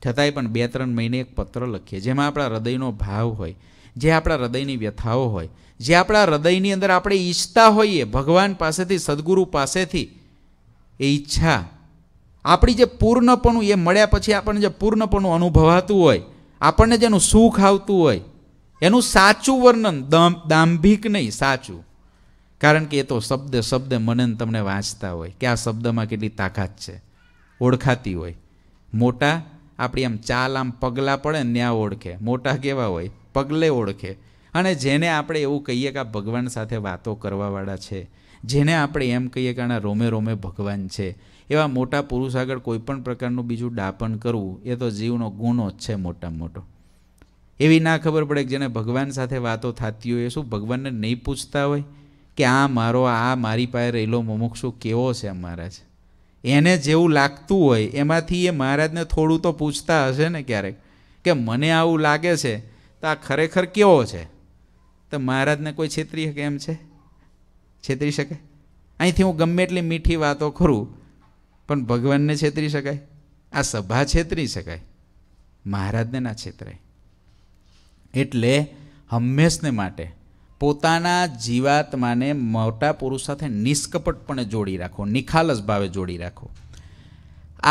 છતાંય પણ બે ત્રણ મહિને એક પત્ર લખીએ જેમાં આપણા હૃદયનો ભાવ હોય જે આપણા હૃદયની વ્યથાઓ હોય જે આપણા હૃદયની અંદર આપણે ઈચ્છતા હોઈએ ભગવાન પાસેથી સદગુરુ પાસેથી એ ઈચ્છા આપણી જે પૂર્ણપણું એ મળ્યા પછી આપણને જે પૂર્ણપણું અનુભવાતું હોય આપણને જેનું સુખ આવતું હોય એનું સાચું વર્ણન દાંભિક નહીં સાચું કારણ કે એ તો શબ્દ શબ્દ મનન તમને વાંચતા હોય કે આ શબ્દમાં કેટલી તાકાત છે ઓળખાતી હોય મોટા આપણી આમ ચાલ આમ પગલાં પડે ને ત્યાં ઓળખે મોટા કેવા હોય પગલે ઓળખે અને જેને આપણે એવું કહીએ કે આ ભગવાન સાથે વાતો કરવાવાળા છે જેને આપણે એમ કહીએ કે આના રોમે રોમે ભગવાન છે એવા મોટા પુરુષ આગળ કોઈપણ પ્રકારનું બીજું ડાપણ કરવું એ તો જીવનો ગુનો જ છે મોટામાં મોટો એવી ના ખબર પડે કે જેને ભગવાન સાથે વાતો થતી હોય એ શું ભગવાનને નહીં પૂછતા હોય કે આ મારો આ મારી પાસે રહેલો મુમુક્ષુ કેવો છે મહારાજ એને જેવું લાગતું હોય એમાંથી એ મહારાજને થોડું તો પૂછતા હશે ને ક્યારેક કે મને આવું લાગે છે તો આ ખરેખર કેવો છે તો મહારાજને કોઈ છેતરી શકે એમ છે છેતરી શકે અહીંથી હું ગમે એટલી મીઠી વાતો કરું પણ ભગવાનને છેતરી શકાય આ સભા છેતરી શકાય મહારાજને ના છેતરાય એટલે હંમેશને માટે પોતાના જીવાત્માને મોટા પુરુષ સાથે નિષ્કપટપણે જોડી રાખો નિખાલસ ભાવે જોડી રાખો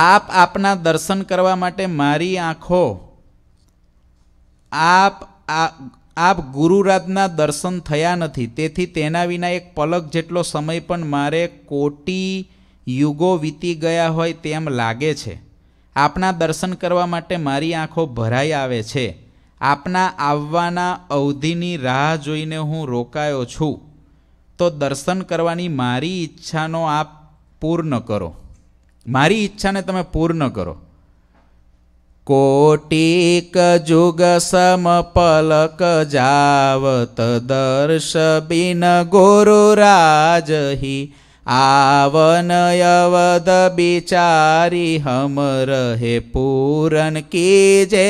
આપ આપના દર્શન કરવા માટે મારી આંખો આપ આપ ગુરુરાજના દર્શન થયા નથી તેથી તેના વિના એક પલક જેટલો સમય પણ મારે કોટી યુગો વીતી ગયા હોય તેમ લાગે છે આપના દર્શન કરવા માટે મારી આંખો ભરાઈ આવે છે આપના આવવાના અવધિની રાહ જોઈને હું રોકાયો છું તો દર્શન કરવાની મારી ઈચ્છાનો આપ પૂર્ણ કરો મારી ઈચ્છાને તમે પૂર્ણ કરો કોટિક જુગ સમ પલક જાવત દર્શ બિન ગુરુ રાજહી આવન અવધ બિચારી હમ રહે પૂરન કી જે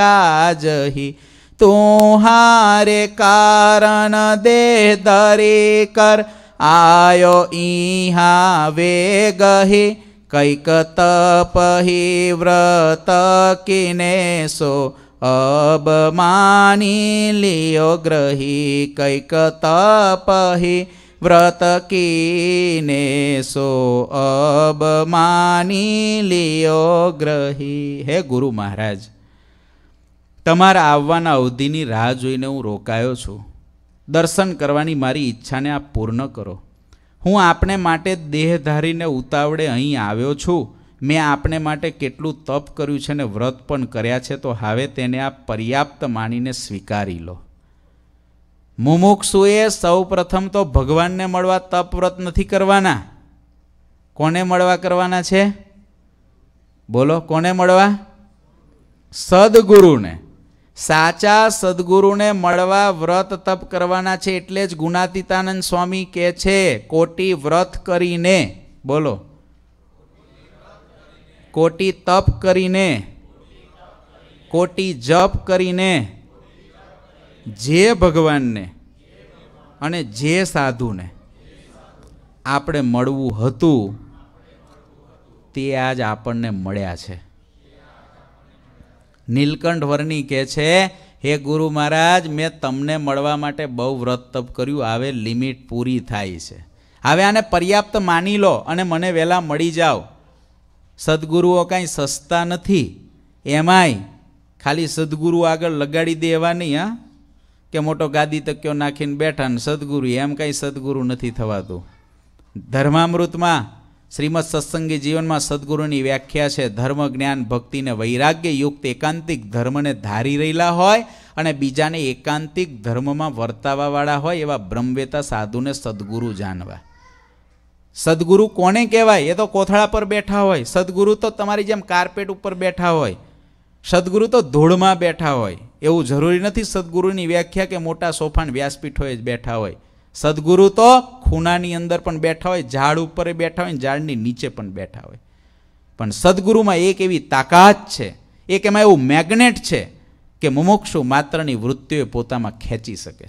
કાજહી તું હારે કારણ દે દરી કર આયો ઈહા વે ગહી कैक વ્રત व्रत किने सो अब मानि लियो ग्रही कैक तपहि व्रत किने सो अब मानि लियो ग्रही હે ગુરુ મહારાજ તમારા આવવાના અવધિની રાહ જોઈને હું રોકાયો છું દર્શન કરવાની મારી ઈચ્છાને આપ પૂર્ણ કરો હું આપણે માટે દેહધારીને ઉતાવળે અહીં આવ્યો છું મેં આપણે માટે કેટલું તપ કર્યું છે ને વ્રત પણ કર્યા છે તો હવે તેને આ પર્યાપ્ત માનીને સ્વીકારી લો મુમુક્ષુએ સૌ પ્રથમ તો ભગવાનને મળવા તપ વ્રત નથી કરવાના કોને મળવા કરવાના છે બોલો કોને મળવા સદગુરુને સાચા સદગુરુને મળવા વ્રત તપ કરવાના છે એટલે જ ગુણાતીતાનંદ સ્વામી કહે છે કોટી વ્રત કરીને બોલો કોટી તપ કરીને કોટી જપ કરીને જે ભગવાનને અને જે સાધુને આપણે મળવું હતું તે આજ આપણને મળ્યા છે નીલકંઠ વર્ણી કહે છે હે ગુરુ મહારાજ મેં તમને મળવા માટે બહુ વ્રત તપ કર્યું હવે લિમિટ પૂરી થાય છે હવે આને પર્યાપ્ત માની લો અને મને વહેલા મળી જાઓ સદગુરુઓ કાંઈ સસ્તા નથી એમાંય ખાલી સદગુરુ આગળ લગાડી દે એવા નહીં હા કે મોટો ગાદી તક્યો નાખીને બેઠા ને સદગુરુ એમ કાંઈ સદગુરુ નથી થવાતું ધર્મામૃતમાં શ્રીમદ સત્સંગી જીવનમાં સદગુરુની વ્યાખ્યા છે ધર્મ જ્ઞાન ભક્તિને વૈરાગ્ય યુક્ત એકાંતિક ધર્મને ધારી રહેલા હોય અને બીજાને એકાંતિક ધર્મમાં વર્તાવાવાળા હોય એવા બ્રહ્મવેતા સાધુને સદગુરુ જાણવા સદગુરુ કોને કહેવાય એ તો કોથળા પર બેઠા હોય સદગુરુ તો તમારી જેમ કાર્પેટ ઉપર બેઠા હોય સદગુરુ તો ધૂળમાં બેઠા હોય એવું જરૂરી નથી સદગુરુની વ્યાખ્યા કે મોટા સોફાન વ્યાસપીઠોએ જ બેઠા હોય સદગુરુ તો ખૂણાની અંદર પણ બેઠા હોય ઝાડ ઉપર બેઠા હોય ઝાડની નીચે પણ બેઠા હોય પણ સદગુરુમાં એક એવી તાકાત છે એક એમાં એવું મેગ્નેટ છે કે મુમુક્ષુ માત્રની વૃત્તિઓ પોતામાં ખેંચી શકે છે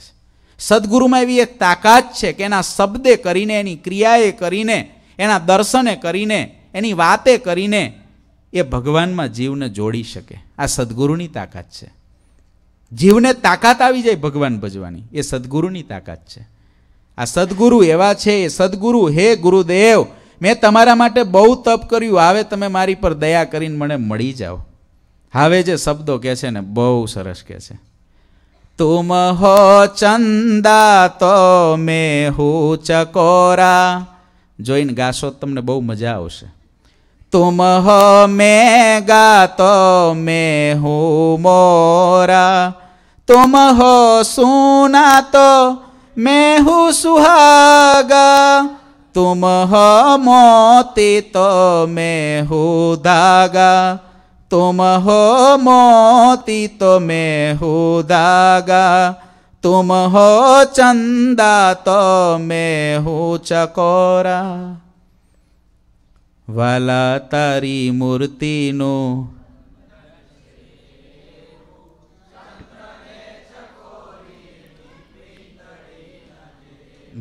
સદગુરુમાં એવી એક તાકાત છે કે એના શબ્દે કરીને એની ક્રિયાએ કરીને એના દર્શને કરીને એની વાતે કરીને એ ભગવાનમાં જીવને જોડી શકે આ સદગુરુની તાકાત છે જીવને તાકાત આવી જાય ભગવાન ભજવાની એ સદગુરુની તાકાત છે આ સદગુરુ એવા છે એ સદગુરુ હે ગુરુદેવ મેં તમારા માટે બહુ તપ કર્યું આવે તમે મારી પર દયા કરીને મને મળી જાઓ હવે જે શબ્દો કહે છે ને બહુ સરસ કહે છે તુમ હો ચંદા તો મેં ચકોરા જોઈને ગાશો તમને બહુ મજા આવશે તુમ હો મેં ગાતો મેં હું મોરા તુમ હો સુના તો मैं हूँ सुहागा तुम हो मोती तो मैं हूँ धागा तुम हो मोती तो मैं हूँ धागा तुम हो चंदा तो मैं हूँ चकोरा વાલા તારી મૂર્તિનો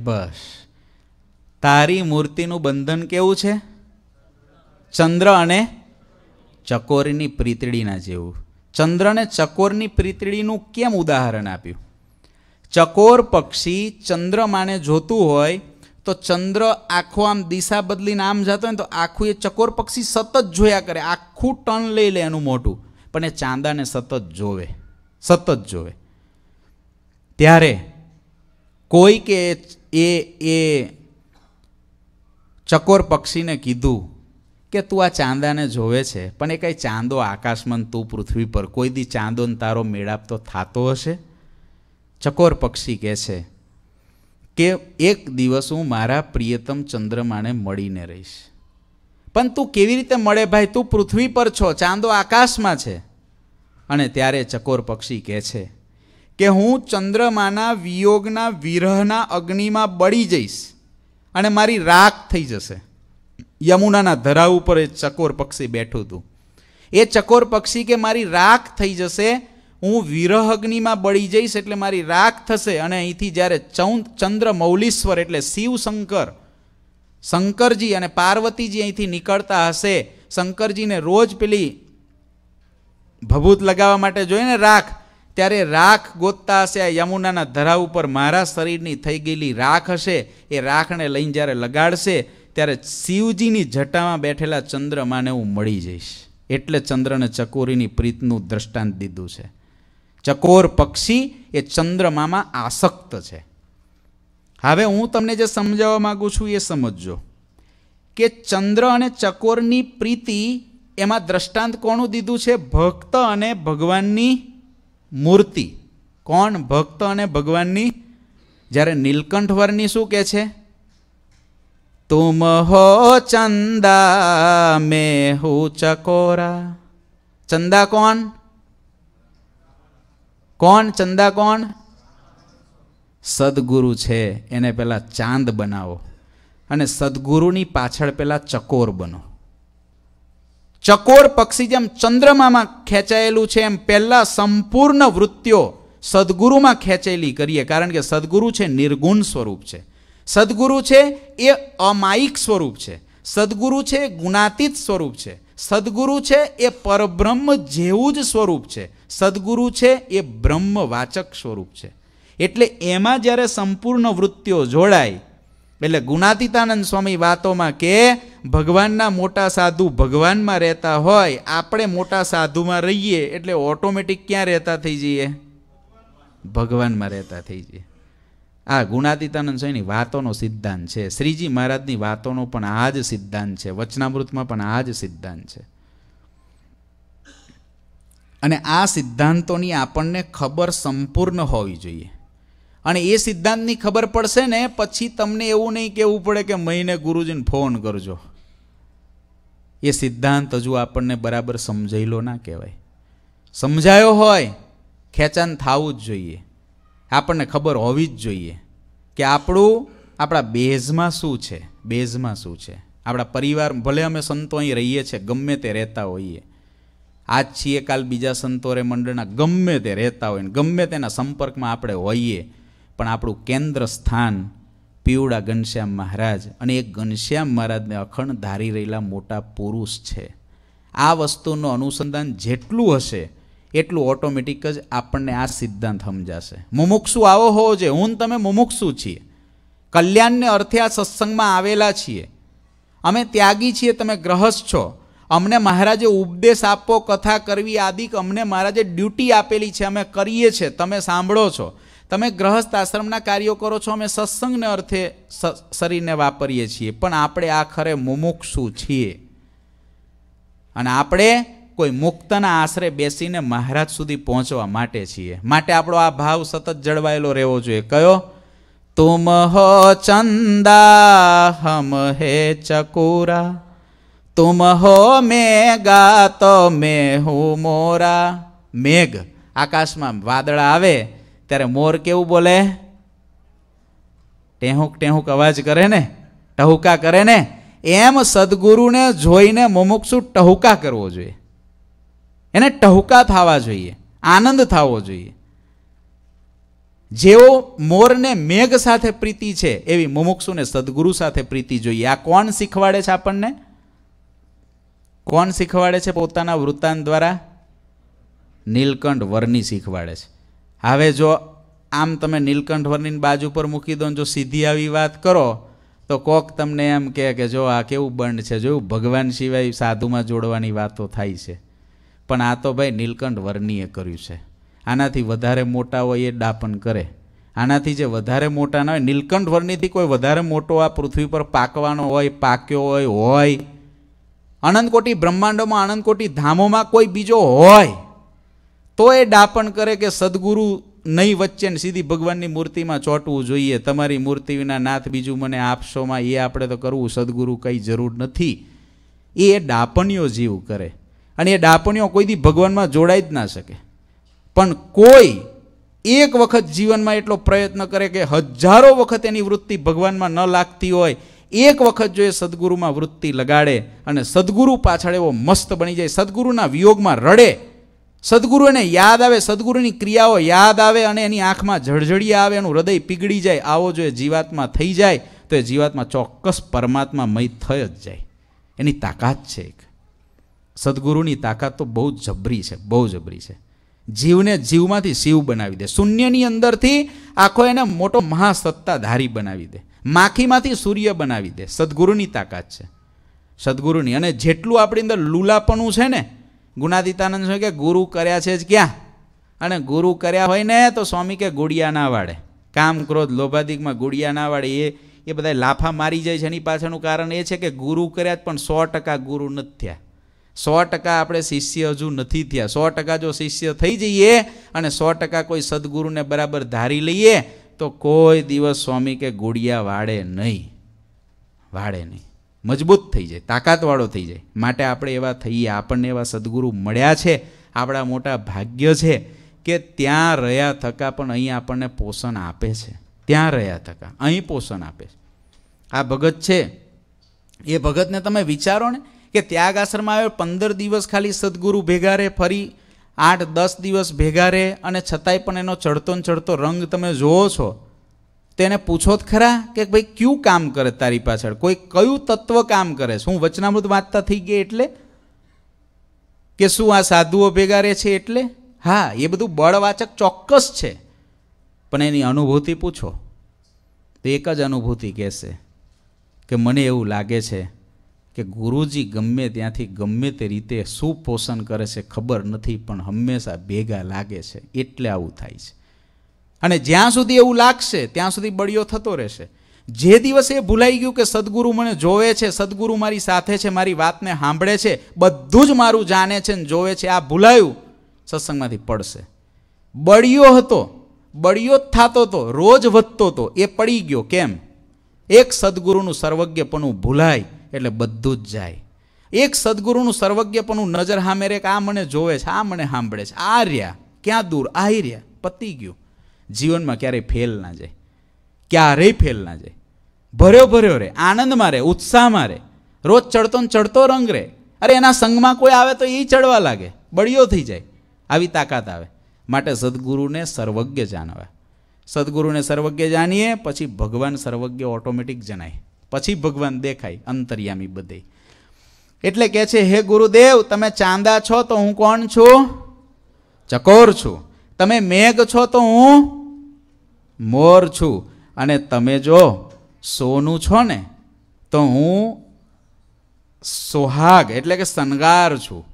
બસ તારી મૂર્તિનું બંધન કેવું છે ચંદ્ર અને ચકોરની પ્રીતળીના જેવું ચંદ્રને ચકોરની પ્રીતળીનું કેમ ઉદાહરણ આપ્યું ચકોર પક્ષી ચંદ્રમાને જોતું હોય તો ચંદ્ર આખો આમ દિશા બદલીને આમ જતો હોય ને તો આખું એ ચકોર પક્ષી સતત જોયા કરે આખું ટર્ન લઈ લે એનું મોટું પણ એ ચાંદાને સતત જોવે સતત જોવે ત્યારે કોઈ કે એ એ ચકોર પક્ષીને કીધું કે તું આ ચાંદાને જોવે છે પણ એ કંઈ ચાંદો આકાશમાં તું પૃથ્વી પર કોઈ દી ચાંદો તારો મેળાપ તો થતો હશે ચકોર પક્ષી કહે છે કે એક દિવસ હું મારા પ્રિયતમ ચંદ્રમાને મળીને રહીશ પણ તું કેવી રીતે મળે ભાઈ તું પૃથ્વી પર છો ચાંદો આકાશમાં છે અને ત્યારે ચકોર પક્ષી કહે છે કે હું ચંદ્રમાના વિયોગના વિરહના અગ્નિમાં બળી જઈશ અને મારી રાખ થઈ જશે યમુનાના ધરા ઉપર એ ચકોર પક્ષી બેઠું હતું એ ચકોર પક્ષી કે મારી રાખ થઈ જશે હું વિરહ અગ્નિમાં બળી જઈશ એટલે મારી રાખ થશે અને અહીંથી જ્યારે ચૌદ ચંદ્ર મૌલીશ્વર એટલે શિવશંકર શંકરજી અને પાર્વતીજી અહીંથી નીકળતા હશે શંકરજીને રોજ પેલી ભભૂત લગાવવા માટે જોઈએ ને રાખ ત્યારે રાખ ગોતતા હશે આ યમુનાના ધરા ઉપર મારા શરીરની થઈ ગયેલી રાખ હશે એ રાખને લઈને જ્યારે લગાડશે ત્યારે શિવજીની જટામાં બેઠેલા ચંદ્રમાને હું મળી જઈશ એટલે ચંદ્રને ચકોરીની પ્રીતનું દ્રષ્ટાંત દીધું છે ચકોર પક્ષી એ ચંદ્રમામાં આસક્ત છે હવે હું તમને જે સમજાવવા માગું છું એ સમજજો કે ચંદ્ર અને ચકોરની પ્રીતિ એમાં દ્રષ્ટાંત કોણું દીધું છે ભક્ત અને ભગવાનની મૂર્તિ કોણ ભક્ત અને ભગવાનની જ્યારે નીલકંઠવરની શું કહે છે તુમ હો ચંદા મે ચકોરા ચંદા કોણ કોણ ચંદા કોણ સદગુરુ છે એને પહેલાં ચાંદ બનાવો અને સદગુરુની પાછળ પહેલાં ચકોર બનો ચકોર પક્ષી જેમ ચંદ્રમામાં ખેંચાયેલું છે એમ પહેલાં સંપૂર્ણ વૃત્તિઓ સદગુરુમાં ખેંચેલી કરીએ કારણ કે સદગુરુ છે નિર્ગુણ સ્વરૂપ છે સદગુરુ છે એ અમાયિક સ્વરૂપ છે સદગુરુ છે ગુણાતીત સ્વરૂપ છે સદગુરુ છે એ પરબ્રહ્મ જેવું જ સ્વરૂપ છે સદગુરુ છે એ બ્રહ્મવાચક સ્વરૂપ છે એટલે એમાં જ્યારે સંપૂર્ણ વૃત્તિઓ જોડાય એટલે ગુણાતીતાનંદ સ્વામી વાતોમાં કે ભગવાનના મોટા સાધુ ભગવાનમાં રહેતા હોય આપણે મોટા સાધુમાં રહીએ એટલે ઓટોમેટિક ક્યાં રહેતા થઈ જઈએ ભગવાનમાં રહેતા થઈ જઈએ આ ગુણાતીતાનંદ સ્વામીની વાતોનો સિદ્ધાંત છે શ્રીજી મહારાજની વાતોનો પણ આ જ સિદ્ધાંત છે વચનામૃતમાં પણ આ જ સિદ્ધાંત છે અને આ સિદ્ધાંતોની આપણને ખબર સંપૂર્ણ હોવી જોઈએ અને એ સિદ્ધાંતની ખબર પડશે ને પછી તમને એવું નહીં કહેવું પડે કે મહિને ગુરુજીને ફોન કરજો એ સિદ્ધાંત હજુ આપણને બરાબર સમજાયેલો ના કહેવાય સમજાયો હોય ખેંચાણ થવું જ જોઈએ આપણને ખબર હોવી જ જોઈએ કે આપણું આપણા બેઝમાં શું છે બેઝમાં શું છે આપણા પરિવાર ભલે અમે સંતો અહીં રહીએ છીએ ગમે તે રહેતા હોઈએ આજ છીએ કાલ બીજા સંતો રે મંડળના ગમે તે રહેતા હોય ને ગમે તેના સંપર્કમાં આપણે હોઈએ પણ આપણું કેન્દ્ર સ્થાન પીવડા ઘનશ્યામ મહારાજ અને એ ઘનશ્યામ મહારાજને અખંડ ધારી રહેલા મોટા પુરુષ છે આ વસ્તુનું અનુસંધાન જેટલું હશે એટલું ઓટોમેટિક જ આપણને આ સિદ્ધાંત સમજાશે મુમુક્ષુ આવો હોવો જોઈએ હું તમે મુમુક્ષુ છીએ કલ્યાણને અર્થે આ સત્સંગમાં આવેલા છીએ અમે ત્યાગી છીએ તમે ગ્રહસ્થ છો અમને મહારાજે ઉપદેશ આપો કથા કરવી આદિક અમને મહારાજે ડ્યુટી આપેલી છે અમે કરીએ છીએ તમે સાંભળો છો તમે ગ્રહસ્થ આશ્રમના કાર્યો કરો છો અમે સત્સંગને અર્થે શરીરને વાપરીએ છીએ પણ આપણે આખરે મુમુક્ષુ છીએ અને આપણે કોઈ મુક્તના આશરે બેસીને મહારાજ સુધી પહોંચવા માટે છીએ માટે આપણો આ ભાવ સતત જળવાયેલો રહેવો જોઈએ કયો તુમ હો ચંદા હમ હે ચકુરા તુમ હો મેગા તો મેં હું મોરા મેઘ આકાશમાં વાદળા આવે ત્યારે મોર કેવું બોલે ટેહુંક ટેહુંક અવાજ કરે ને ટહુકા કરે ને એમ સદગુરુને જોઈને મુમુક્ષુ ટહુકા કરવો જોઈએ એને ટહુકા થવા જોઈએ આનંદ થવો જોઈએ જેઓ મોરને મેઘ સાથે પ્રીતિ છે એવી મુમુક્ષુને સદગુરુ સાથે પ્રીતિ જોઈએ આ કોણ શીખવાડે છે આપણને કોણ શીખવાડે છે પોતાના વૃત્તાંત દ્વારા નીલકંઠ વરની શીખવાડે છે હવે જો આમ તમે નીલકંઠવર્ણીની બાજુ પર મૂકી દો જો સીધી આવી વાત કરો તો કોક તમને એમ કહે કે જો આ કેવું બંધ છે જોયું ભગવાન સિવાય સાધુમાં જોડવાની વાતો થાય છે પણ આ તો ભાઈ નીલકંઠ વર્ણીએ કર્યું છે આનાથી વધારે મોટા હોય એ ડાપન કરે આનાથી જે વધારે મોટા ના હોય નીલકંઠ વર્ણીથી કોઈ વધારે મોટો આ પૃથ્વી પર પાકવાનો હોય પાક્યો હોય હોય અનંતકોટી બ્રહ્માંડોમાં અનંતકોટી ધામોમાં કોઈ બીજો હોય તો એ ડાપણ કરે કે સદગુરુ નહીં વચ્ચે સીધી ભગવાનની મૂર્તિમાં ચોંટવું જોઈએ તમારી મૂર્તિ વિના નાથ બીજું મને આપશોમાં એ આપણે તો કરવું સદગુરુ કંઈ જરૂર નથી એ ડાપણિયો જીવ કરે અને એ ડાપણીઓ કોઈથી ભગવાનમાં જોડાઈ જ ના શકે પણ કોઈ એક વખત જીવનમાં એટલો પ્રયત્ન કરે કે હજારો વખત એની વૃત્તિ ભગવાનમાં ન લાગતી હોય એક વખત જો એ સદગુરુમાં વૃત્તિ લગાડે અને સદગુરુ પાછળ એવો મસ્ત બની જાય સદગુરુના વિયોગમાં રડે સદગુરુને યાદ આવે સદગુરુની ક્રિયાઓ યાદ આવે અને એની આંખમાં ઝળઝળી આવે એનું હૃદય પીગળી જાય આવો જો એ જીવાતમાં થઈ જાય તો એ જીવાતમાં ચોક્કસ પરમાત્મામય થઈ જ જાય એની તાકાત છે એક સદગુરુની તાકાત તો બહુ જબરી છે બહુ જબરી છે જીવને જીવમાંથી શિવ બનાવી દે શૂન્યની અંદરથી આખો એને મોટો મહાસત્તાધારી બનાવી દે માખીમાંથી સૂર્ય બનાવી દે સદગુરુની તાકાત છે સદગુરુની અને જેટલું આપણી અંદર લુલાપણું છે ને ગુણાતીતાનંદ સ્વામી કે ગુરુ કર્યા છે જ ક્યાં અને ગુરુ કર્યા હોય ને તો સ્વામી કે ગુડિયા ના વાળે કામ ક્રોધ લોભાદિકમાં ગુડિયા ના વાળે એ એ બધા લાફા મારી જાય છે એની પાછળનું કારણ એ છે કે ગુરુ કર્યા પણ સો ટકા ગુરુ નથી થયા સો ટકા આપણે શિષ્ય હજુ નથી થયા સો ટકા જો શિષ્ય થઈ જઈએ અને સો ટકા કોઈ સદગુરુને બરાબર ધારી લઈએ તો કોઈ દિવસ સ્વામી કે ગોળિયા વાળે નહીં વાળે નહીં મજબૂત થઈ જાય તાકાતવાળો થઈ જાય માટે આપણે એવા થઈએ આપણને એવા સદગુરુ મળ્યા છે આપણા મોટા ભાગ્ય છે કે ત્યાં રહ્યા થકા પણ અહીં આપણને પોષણ આપે છે ત્યાં રહ્યા થકા અહીં પોષણ આપે છે આ ભગત છે એ ભગતને તમે વિચારો ને કે ત્યાગ આશ્રમમાં આવ્યો પંદર દિવસ ખાલી સદગુરુ ભેગા રહે ફરી આઠ દસ દિવસ ભેગા રહે અને છતાંય પણ એનો ચડતો ને ચડતો રંગ તમે જોવો છો તેને પૂછો જ ખરા કે ભાઈ કયું કામ કરે તારી પાછળ કોઈ કયું તત્વ કામ કરે શું હું વચનામૃત વાંચતા થઈ ગઈ એટલે કે શું આ સાધુઓ ભેગા રહે છે એટલે હા એ બધું બળવાચક ચોક્કસ છે પણ એની અનુભૂતિ પૂછો તો એક જ અનુભૂતિ કહેશે કે મને એવું લાગે છે કે ગુરુજી ગમે ત્યાંથી ગમે તે રીતે શું પોષણ કરે છે ખબર નથી પણ હંમેશા ભેગા લાગે છે એટલે આવું થાય છે અને જ્યાં સુધી એવું લાગશે ત્યાં સુધી બળિયો થતો રહેશે જે દિવસે એ ભૂલાઈ ગયું કે સદગુરુ મને જોવે છે સદગુરુ મારી સાથે છે મારી વાતને સાંભળે છે બધું જ મારું જાણે છે ને જોવે છે આ ભૂલાયું સત્સંગમાંથી પડશે બળિયો હતો બળિયો જ થતો હતો રોજ વધતો હતો એ પડી ગયો કેમ એક સદગુરુનું સર્વજ્ઞપણું ભૂલાય એટલે બધું જ જાય એક સદગુરુનું સર્વજ્ઞપણું નજર સામે રે કે આ મને જોવે છે આ મને સાંભળે છે આ રહ્યા ક્યાં દૂર આ રહ્યા પતી ગયું જીવનમાં ક્યારેય ફેલ ના જાય ક્યારેય ફેલ ના જાય ભર્યો ભર્યો રહે આનંદમાં રહે ઉત્સાહમાં રહે રોજ ચડતો ને ચડતો રંગ રહે અરે એના સંગમાં કોઈ આવે તો એ ચડવા લાગે બળિયો થઈ જાય આવી તાકાત આવે માટે સદગુરુને સર્વજ્ઞ જાણવા સદગુરુને સર્વજ્ઞ જાણીએ પછી ભગવાન સર્વજ્ઞ ઓટોમેટિક જણાય પછી ભગવાન દેખાય અંતર્યામી બધે એટલે કહે છે હે ગુરુદેવ તમે ચાંદા છો તો હું કોણ છું ચકોર છું તમે મેઘ છો તો હું મોર છું અને તમે જો સોનું છો ને તો હું સોહાગ એટલે કે શણગાર છું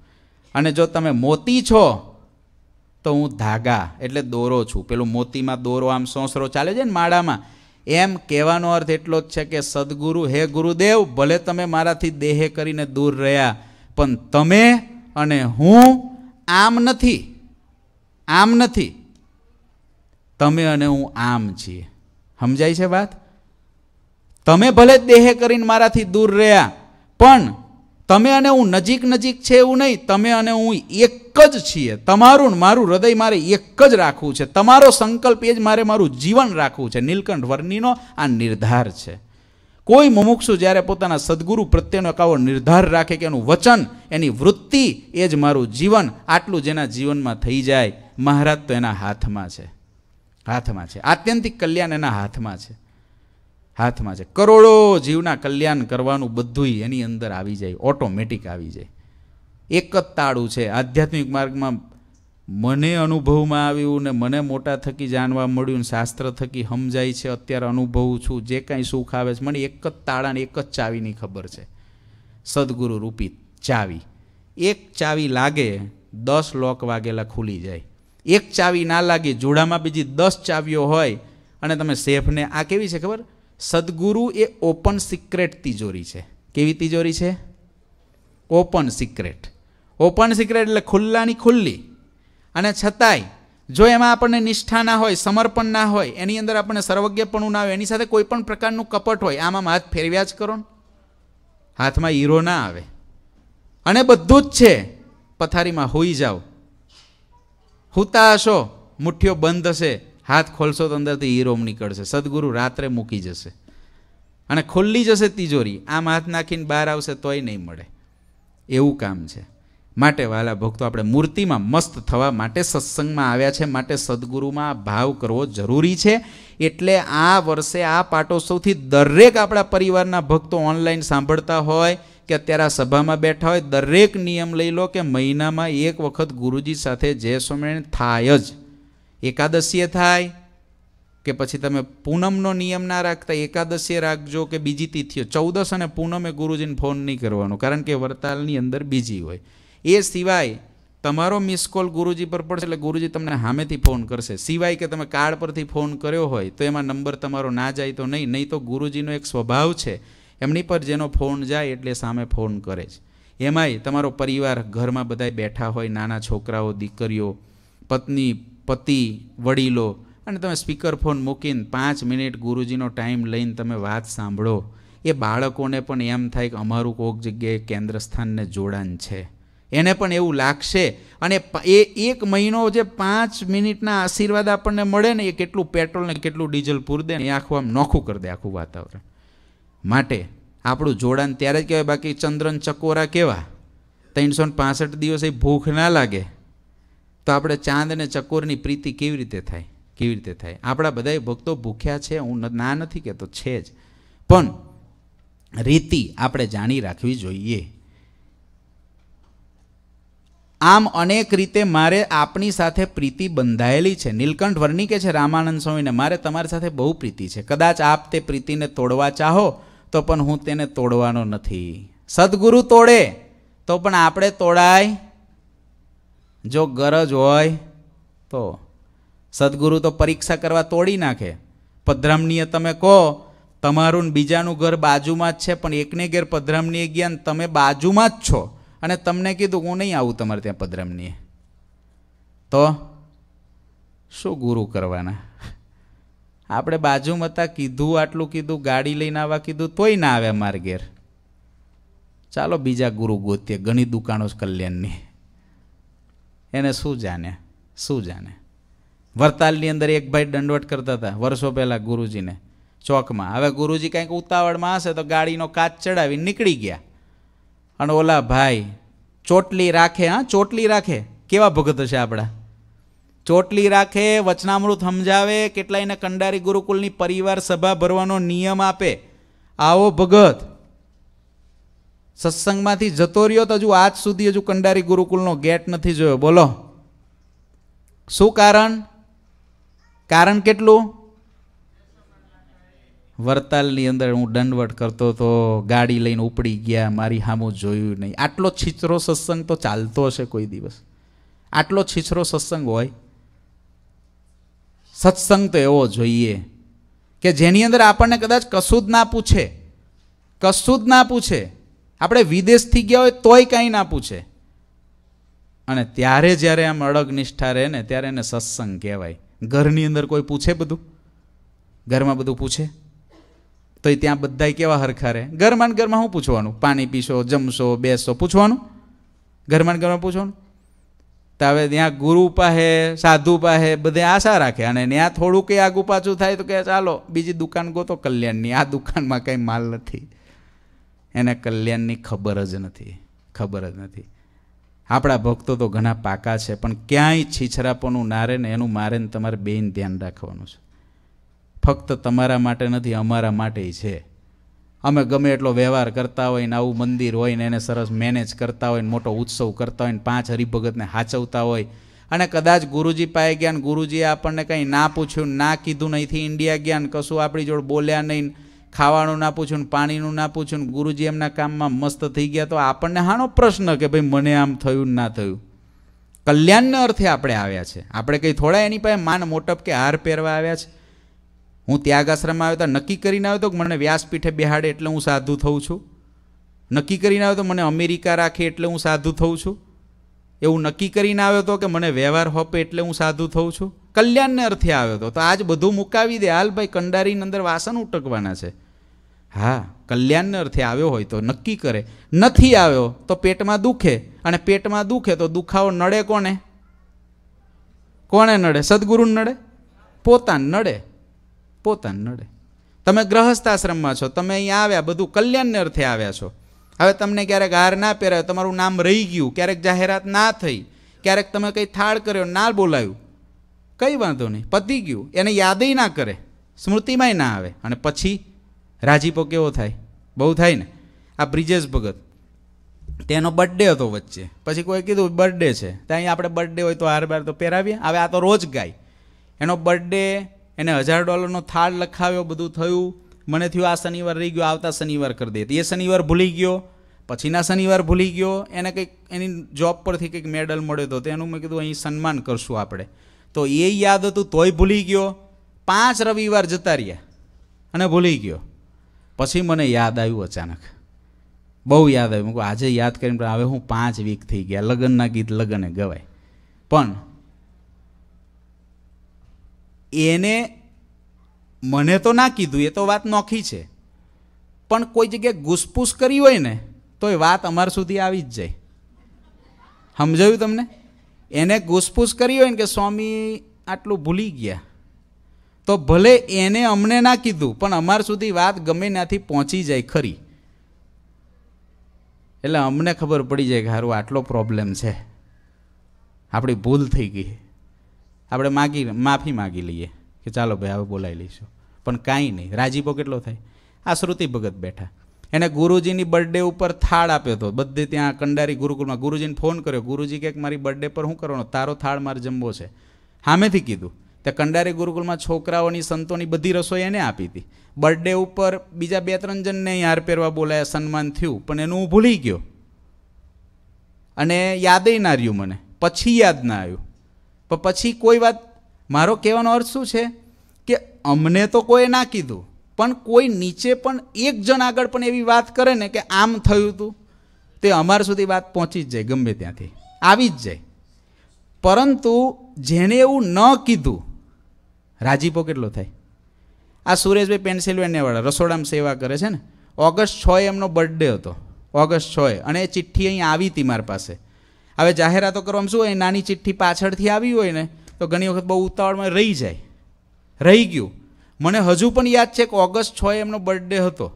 અને જો તમે મોતી છો તો હું ધાગા એટલે દોરો છું પેલું મોતીમાં દોરો આમ સોંસરો ચાલે છે ને માળામાં એમ કહેવાનો અર્થ એટલો જ છે કે સદગુરુ હે ગુરુદેવ ભલે તમે મારાથી દેહે કરીને દૂર રહ્યા પણ તમે અને હું આમ નથી આમ નથી તમે અને હું આમ છીએ સમજાય છે વાત તમે ભલે દેહ કરીને મારાથી દૂર રહ્યા પણ તમે અને હું નજીક નજીક છે એવું નહીં તમે અને હું એક જ છીએ તમારું મારું હૃદય મારે એક જ રાખવું છે તમારો સંકલ્પ એ જ મારે મારું જીવન રાખવું છે નીલકંઠ વર્ણિનો આ નિર્ધાર છે કોઈ મુમુક્ષુ જ્યારે પોતાના સદગુરુ પ્રત્યેનો કાવો નિર્ધાર રાખે કે એનું વચન એની વૃત્તિ એ જ મારું જીવન આટલું જેના જીવનમાં થઈ જાય મહારાજ તો એના હાથમાં છે હાથમાં છે આત્યંતિક કલ્યાણ એના હાથમાં છે હાથમાં છે કરોડો જીવના કલ્યાણ કરવાનું બધું એની અંદર આવી જાય ઓટોમેટિક આવી જાય એક જ તાળું છે આધ્યાત્મિક માર્ગમાં મને અનુભવમાં આવ્યું ને મને મોટા થકી જાણવા મળ્યું ને શાસ્ત્ર થકી સમજાય છે અત્યારે અનુભવું છું જે કાંઈ સુખ આવે છે મને એક જ તાળાની એક જ ચાવીની ખબર છે સદગુરુ રૂપી ચાવી એક ચાવી લાગે દસ લોક વાગેલા ખુલી જાય એક ચાવી ના લાગે જોડામાં બીજી દસ ચાવીઓ હોય અને તમે સેફને આ કેવી છે ખબર સદગુરુ એ ઓપન સિક્રેટ તિજોરી છે કેવી તિજોરી છે ઓપન સિક્રેટ ઓપન સિક્રેટ એટલે ખુલ્લાની ખુલ્લી અને છતાંય જો એમાં આપણને નિષ્ઠા ના હોય સમર્પણ ના હોય એની અંદર આપણને સર્વજ્ઞપણું ના આવે એની સાથે કોઈ પણ પ્રકારનું કપટ હોય આમાં હાથ ફેરવ્યા જ કરો ને હાથમાં હીરો ના આવે અને બધું જ છે પથારીમાં હોઈ જાઓ હુતાશો હશો મુઠ્ઠીઓ બંધ હશે હાથ ખોલશો તો અંદરથી હીરોમ નીકળશે સદગુરુ રાત્રે મૂકી જશે અને ખુલ્લી જશે તિજોરી આમ હાથ નાખીને બહાર આવશે તોય નહીં મળે એવું કામ છે માટે વાલા ભક્તો આપણે મૂર્તિમાં મસ્ત થવા માટે સત્સંગમાં આવ્યા છે માટે સદગુરુમાં ભાવ કરવો જરૂરી છે એટલે આ વર્ષે આ પાટો સૌથી દરેક આપણા પરિવારના ભક્તો ઓનલાઈન સાંભળતા હોય કે અત્યારે આ સભામાં બેઠા હોય દરેક નિયમ લઈ લો કે મહિનામાં એક વખત ગુરુજી સાથે જે સ્વામિનારાયણ થાય જ એકાદશીએ થાય કે પછી તમે પૂનમનો નિયમ ના રાખતા એકાદશીએ રાખજો કે બીજી તિથિઓ ચૌદશ અને પૂનમે ગુરુજીને ફોન નહીં કરવાનો કારણ કે વરતાલની અંદર બીજી હોય એ સિવાય તમારો મિસ કોલ ગુરુજી પર પડશે એટલે ગુરુજી તમને સામેથી ફોન કરશે સિવાય કે તમે કાર્ડ પરથી ફોન કર્યો હોય તો એમાં નંબર તમારો ના જાય તો નહીં નહીં તો ગુરુજીનો એક સ્વભાવ છે એમની પર જેનો ફોન જાય એટલે સામે ફોન કરે છે એમાંય તમારો પરિવાર ઘરમાં બધા બેઠા હોય નાના છોકરાઓ દીકરીઓ પત્ની પતિ વડીલો અને તમે સ્પીકર ફોન મૂકીને પાંચ મિનિટ ગુરુજીનો ટાઈમ લઈને તમે વાત સાંભળો એ બાળકોને પણ એમ થાય કે અમારું કોઈક જગ્યાએ કેન્દ્ર સ્થાનને જોડાણ છે એને પણ એવું લાગશે અને એ એક મહિનો જે પાંચ મિનિટના આશીર્વાદ આપણને મળે ને એ કેટલું પેટ્રોલ ને કેટલું ડીઝલ પૂરી દે ને એ આખું આમ નોખું કરી દે આખું વાતાવરણ માટે આપણું જોડાણ ત્યારે જ કહેવાય બાકી ચંદ્રન ચકોરા કેવા ત્રણસો પાસઠ દિવસે ભૂખ ના લાગે તો આપણે ચાંદ અને ચકોરની પ્રીતિ કેવી રીતે થાય કેવી રીતે થાય આપણા બધા ભક્તો ભૂખ્યા છે હું ના નથી કહેતો છે જ પણ રીતિ આપણે જાણી રાખવી જોઈએ આમ અનેક રીતે મારે આપની સાથે પ્રીતિ બંધાયેલી છે નીલકંઠ વર્ણિકે છે રામાનંદ સ્વામીને મારે તમારી સાથે બહુ પ્રીતિ છે કદાચ આપ તે પ્રીતિને તોડવા ચાહો તો પણ હું તેને તોડવાનો નથી સદગુરુ તોડે તો પણ આપણે તોડાય જો ગરજ હોય તો સદગુરુ તો પરીક્ષા કરવા તોડી નાખે પધ્રમનીય તમે કહો તમારું બીજાનું ઘર બાજુમાં જ છે પણ એકને ઘેર પધ્રમનીય જ્ઞાન તમે બાજુમાં જ છો અને તમને કીધું હું નહીં આવું તમારે ત્યાં પધ્રમનીય તો શું ગુરુ કરવાના આપણે બાજુમાં હતા કીધું આટલું કીધું ગાડી લઈને આવવા કીધું તોય ના આવે અમારે ઘેર ચાલો બીજા ગુરુ ગોતીએ ઘણી દુકાનો કલ્યાણની એને શું જાણે શું જાણે વરતાલની અંદર એક ભાઈ દંડવટ કરતા હતા વર્ષો પહેલાં ગુરુજીને ચોકમાં હવે ગુરુજી કાંઈક ઉતાવળમાં હશે તો ગાડીનો કાચ ચડાવી નીકળી ગયા અને ઓલા ભાઈ ચોટલી રાખે હા ચોટલી રાખે કેવા ભગત હશે આપણા ચોટલી રાખે વચનામૃત સમજાવે કેટલાયને કંડારી ગુરુકુલની પરિવાર સભા ભરવાનો નિયમ આપે આવો ભગત સત્સંગમાંથી જતો રહ્યો તો હજુ આજ સુધી હજુ કંડારી ગુરુકુલનો ગેટ નથી જોયો બોલો શું કારણ કારણ કેટલું વરતાલની અંદર હું દંડવટ કરતો હતો ગાડી લઈને ઉપડી ગયા મારી સામું જોયું નહીં આટલો છીચરો સત્સંગ તો ચાલતો હશે કોઈ દિવસ આટલો છીછરો સત્સંગ હોય સત્સંગ તો એવો જોઈએ કે જેની અંદર આપણને કદાચ કશું જ ના પૂછે કશું જ ના પૂછે આપણે વિદેશથી ગયા હોય તોય કાંઈ ના પૂછે અને ત્યારે જ્યારે આમ અડગ નિષ્ઠા રહે ને ત્યારે એને સત્સંગ કહેવાય ઘરની અંદર કોઈ પૂછે બધું ઘરમાં બધું પૂછે તો એ ત્યાં બધા કેવા હરખા રહે ઘરમાં ઘરમાં શું પૂછવાનું પાણી પીશો જમશો બેસો પૂછવાનું ઘરમાં ઘરમાં પૂછવાનું તો હવે ત્યાં ગુરુ પાસે સાધુ પાસે બધે આશા રાખે અને ત્યાં થોડું કંઈ આગું પાછું થાય તો કે ચાલો બીજી દુકાન ગોતો કલ્યાણની આ દુકાનમાં કંઈ માલ નથી એને કલ્યાણની ખબર જ નથી ખબર જ નથી આપણા ભક્તો તો ઘણા પાકા છે પણ ક્યાંય છીછરાપોનું નારે ને એનું મારે ને તમારે બેન ધ્યાન રાખવાનું છે ફક્ત તમારા માટે નથી અમારા માટે છે અમે ગમે એટલો વ્યવહાર કરતા હોય ને આવું મંદિર હોય ને એને સરસ મેનેજ કરતા હોય ને મોટો ઉત્સવ કરતા હોય ને પાંચ હરિભગતને હાચવતા હોય અને કદાચ ગુરુજી પાસે ગયા ને ગુરુજીએ આપણને કંઈ ના પૂછ્યું ના કીધું નહીંથી ઇન્ડિયા ગયા ને કશું આપણી જોડે બોલ્યા નહીં ખાવાનું ના પૂછ્યું ને પાણીનું ના પૂછ્યું ને ગુરુજી એમના કામમાં મસ્ત થઈ ગયા તો આપણને હાનો પ્રશ્ન કે ભાઈ મને આમ થયું ના થયું કલ્યાણના અર્થે આપણે આવ્યા છે આપણે કંઈ થોડા એની પાસે માન મોટપ કે હાર પહેરવા આવ્યા છે હું ત્યાગાશ્રમમાં આવ્યો તો નક્કી કરીને આવ્યો તો મને વ્યાસપીઠે બિહાડે એટલે હું સાધુ થઉં છું નક્કી કરીને આવ્યો તો મને અમેરિકા રાખે એટલે હું સાધુ થઉં છું એવું નક્કી કરીને આવ્યો તો કે મને વ્યવહાર હોપે એટલે હું સાધુ થઉં છું કલ્યાણને અર્થે આવ્યો હતો તો આજ બધું મુકાવી દે હાલ ભાઈ કંડારીની અંદર વાસણ ઉટકવાના છે હા કલ્યાણને અર્થે આવ્યો હોય તો નક્કી કરે નથી આવ્યો તો પેટમાં દુખે અને પેટમાં દુખે તો દુખાવો નડે કોને કોને નડે સદગુરુ નડે પોતા નડે પોતાને નડે તમે ગ્રહસ્થાશ્રમમાં છો તમે અહીંયા આવ્યા બધું કલ્યાણને અર્થે આવ્યા છો હવે તમને ક્યારેક હાર ના પહેરાયો તમારું નામ રહી ગયું ક્યારેક જાહેરાત ના થઈ ક્યારેક તમે કંઈ થાળ કર્યો ના બોલાયું કંઈ વાંધો નહીં પતી ગયું એને યાદેય ના કરે સ્મૃતિમાંય ના આવે અને પછી રાજીપો કેવો થાય બહુ થાય ને આ બ્રિજેશ ભગત તેનો બર્થડે હતો વચ્ચે પછી કોઈ કીધું બર્થડે છે ત્યાં આપણે બર્થડે હોય તો હાર બાર તો પહેરાવીએ હવે આ તો રોજ ગાય એનો બર્થડે એને હજાર ડોલરનો થાળ લખાવ્યો બધું થયું મને થયું આ શનિવાર રહી ગયો આવતા શનિવાર કરી દે તો એ શનિવાર ભૂલી ગયો પછીના શનિવાર ભૂલી ગયો એને કંઈક એની જોબ પરથી કંઈક મેડલ મળ્યો હતો તેનું મેં કીધું અહીં સન્માન કરશું આપણે તો એ યાદ હતું તોય ભૂલી ગયો પાંચ રવિવાર જતા રહ્યા અને ભૂલી ગયો પછી મને યાદ આવ્યું અચાનક બહુ યાદ આવ્યું આજે યાદ કરીને હવે હું પાંચ વીક થઈ ગયા લગ્નના ગીત લગ્ને ગવાય પણ એને મને તો ના કીધું એ તો વાત નોખી છે પણ કોઈ જગ્યાએ ઘૂસપૂસ કરી હોય ને તો એ વાત અમાર સુધી આવી જ જાય સમજાયું તમને એને ઘૂસપૂસ કરી હોય ને કે સ્વામી આટલું ભૂલી ગયા તો ભલે એને અમને ના કીધું પણ અમાર સુધી વાત ગમે ત્યાંથી પહોંચી જાય ખરી એટલે અમને ખબર પડી જાય કે હારું આટલો પ્રોબ્લેમ છે આપણી ભૂલ થઈ ગઈ આપણે માગી માફી માગી લઈએ કે ચાલો ભાઈ હવે બોલાવી લઈશું પણ કાંઈ નહીં રાજીપો કેટલો થાય આ શ્રુતિ ભગત બેઠા એને ગુરુજીની બર્થડે ઉપર થાળ આપ્યો હતો બધે ત્યાં કંડારી ગુરુકુળમાં ગુરુજીને ફોન કર્યો ગુરુજી કે મારી બર્થડે પર શું કરવાનો તારો થાળ મારે જમવો છે સામેથી કીધું તે કંડારી ગુરુકુલમાં છોકરાઓની સંતોની બધી રસોઈ એને આપી હતી બર્થડે ઉપર બીજા બે ત્રણ જણને હાર પહેરવા બોલાયા સન્માન થયું પણ એનું હું ભૂલી ગયો અને યાદય ના રહ્યું મને પછી યાદ ના આવ્યું પણ પછી કોઈ વાત મારો કહેવાનો અર્થ શું છે કે અમને તો કોઈએ ના કીધું પણ કોઈ નીચે પણ એક જણ આગળ પણ એવી વાત કરે ને કે આમ થયું હતું તે અમારા સુધી વાત પહોંચી જ જાય ગમે ત્યાંથી આવી જ જાય પરંતુ જેણે એવું ન કીધું રાજીપો કેટલો થાય આ સુરેશભાઈ પેન્સિલવેનિયાવાળા રસોડામાં સેવા કરે છે ને ઓગસ્ટ છ એમનો બર્થડે હતો ઓગસ્ટ છ એ અને એ ચિઠ્ઠી અહીં આવી હતી મારી પાસે હવે જાહેરાતો કરવામાં શું હોય નાની ચિઠ્ઠી પાછળથી આવી હોય ને તો ઘણી વખત બહુ ઉતાવળમાં રહી જાય રહી ગયું મને હજુ પણ યાદ છે કે ઓગસ્ટ છ એમનો બર્થડે હતો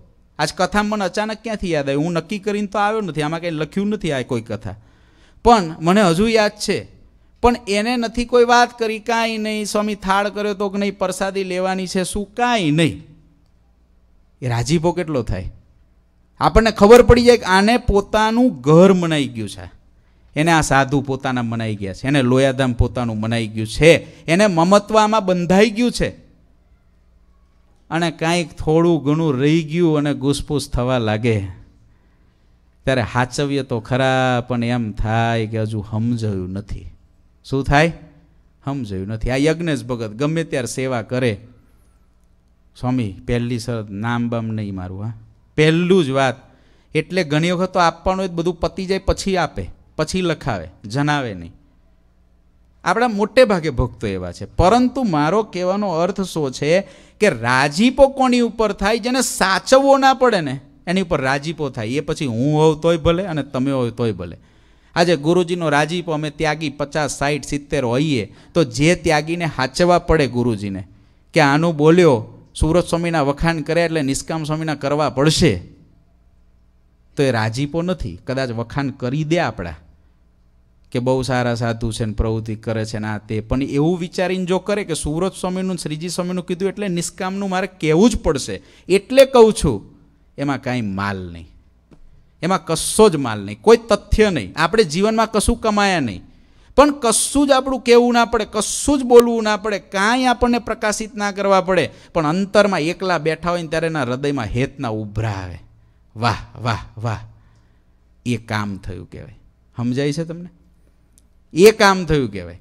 આજ કથા મને અચાનક ક્યાંથી યાદ આવ્યું હું નક્કી કરીને તો આવ્યો નથી આમાં કંઈ લખ્યું નથી આ કોઈ કથા પણ મને હજુ યાદ છે પણ એને નથી કોઈ વાત કરી કાંઈ નહીં સ્વામી થાળ કર્યો તો કે નહીં પ્રસાદી લેવાની છે શું કાંઈ નહીં એ રાજીપો કેટલો થાય આપણને ખબર પડી જાય કે આને પોતાનું ઘર મનાઈ ગયું છે એને આ સાધુ પોતાના મનાઈ ગયા છે એને લોયાધામ પોતાનું મનાઈ ગયું છે એને મમત્વામાં બંધાઈ ગયું છે અને કાંઈક થોડું ઘણું રહી ગયું અને ઘૂસપૂસ થવા લાગે ત્યારે હાચવીએ તો ખરા પણ એમ થાય કે હજુ સમજાયું નથી શું થાય સમજાયું નથી આ યજ્ઞેશ ભગત ગમે ત્યારે સેવા કરે સ્વામી પહેલી શરત નામ બામ નહીં મારું હા પહેલું જ વાત એટલે ઘણી વખત તો આપવાનું બધું પતી જાય પછી આપે પછી લખાવે જણાવે નહીં આપણા મોટે ભાગે ભક્તો એવા છે પરંતુ મારો કહેવાનો અર્થ શું છે કે રાજીપો કોની ઉપર થાય જેને સાચવવો ના પડે ને એની ઉપર રાજીપો થાય એ પછી હું હોવ તોય ભલે અને તમે હોવ તોય ભલે આજે ગુરુજીનો રાજીપો અમે ત્યાગી પચાસ સાઠ સિત્તેર હોઈએ તો જે ત્યાગીને સાચવા પડે ગુરુજીને કે આનું બોલ્યો સુરત સ્વામીના વખાણ કર્યા એટલે નિષ્કામ સ્વામીના કરવા પડશે તો એ રાજીપો નથી કદાચ વખાણ કરી દે આપણા કે બહુ સારા સાધુ છે ને પ્રવૃત્તિ કરે છે ને આ તે પણ એવું વિચારીને જો કરે કે સુરત સ્વામીનું શ્રીજી સ્વામીનું કીધું એટલે નિષ્કામનું મારે કહેવું જ પડશે એટલે કહું છું એમાં કાંઈ માલ નહીં એમાં કશો જ માલ નહીં કોઈ તથ્ય નહીં આપણે જીવનમાં કશું કમાયા નહીં પણ કશું જ આપણું કહેવું ના પડે કશું જ બોલવું ના પડે કાંઈ આપણને પ્રકાશિત ના કરવા પડે પણ અંતરમાં એકલા બેઠા હોય ને ત્યારે એના હૃદયમાં હેતના ઉભરા આવે વાહ વાહ વાહ એ કામ થયું કહેવાય સમજાય છે તમને એ કામ થયું કહેવાય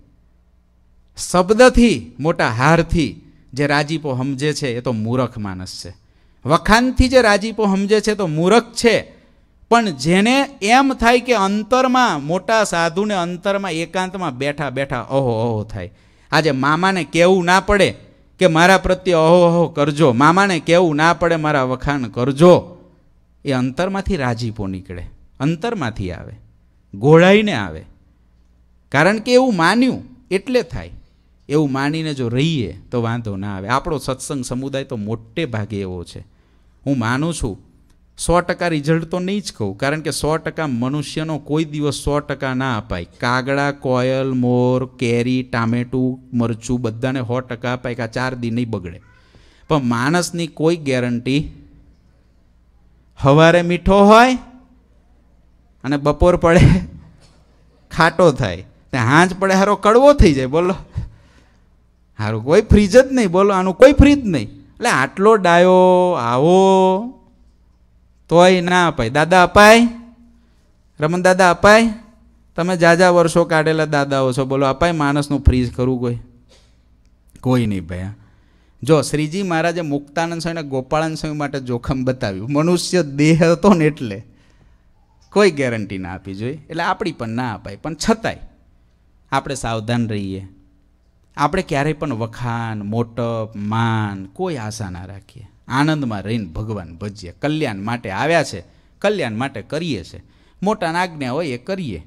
શબ્દથી મોટા હારથી જે રાજીપો સમજે છે એ તો મૂરખ માણસ છે વખાણથી જે રાજીપો સમજે છે તો મૂરખ છે પણ જેને એમ થાય કે અંતરમાં મોટા સાધુને અંતરમાં એકાંતમાં બેઠા બેઠા અહો અહો થાય આજે મામાને કહેવું ના પડે કે મારા પ્રત્યે અહો અહો કરજો મામાને કહેવું ના પડે મારા વખાણ કરજો એ અંતરમાંથી રાજીપો નીકળે અંતરમાંથી આવે ગોળાઈને આવે કારણ કે એવું માન્યું એટલે થાય એવું માનીને જો રહીએ તો વાંધો ના આવે આપણો સત્સંગ સમુદાય તો મોટે ભાગે એવો છે હું માનું છું સો ટકા રિઝલ્ટ તો નહીં જ કહું કારણ કે સો ટકા મનુષ્યનો કોઈ દિવસ સો ટકા ના અપાય કાગડા કોયલ મોર કેરી ટામેટું મરચું બધાને સો ટકા અપાય કે આ ચાર દી નહીં બગડે પણ માણસની કોઈ ગેરંટી હવારે મીઠો હોય અને બપોર પડે ખાટો થાય તે હાંજ પડે હારો કડવો થઈ જાય બોલો હારું કોઈ ફ્રીજ જ નહીં બોલો આનું કોઈ ફ્રીજ નહીં એટલે આટલો ડાયો આવો તોય ના અપાય દાદા અપાય રમણ દાદા અપાય તમે જાજા વર્ષો કાઢેલા દાદાઓ છો બોલો અપાય માણસનું ફ્રીજ ખરું કોઈ કોઈ નહીં ભાઈ જો શ્રીજી મહારાજે મુક્તાનંદ સ્વામી અને ગોપાળાનંદ સ્વામી માટે જોખમ બતાવ્યું મનુષ્ય દેહ હતો ને એટલે કોઈ ગેરંટી ના આપી જોઈએ એટલે આપણી પણ ના અપાય પણ છતાંય આપણે સાવધાન રહીએ આપણે ક્યારેય પણ વખાણ મોટપ માન કોઈ આશા ના રાખીએ આનંદમાં રહીને ભગવાન ભજીએ કલ્યાણ માટે આવ્યા છે કલ્યાણ માટે કરીએ છે મોટાના આજ્ઞા હોય એ કરીએ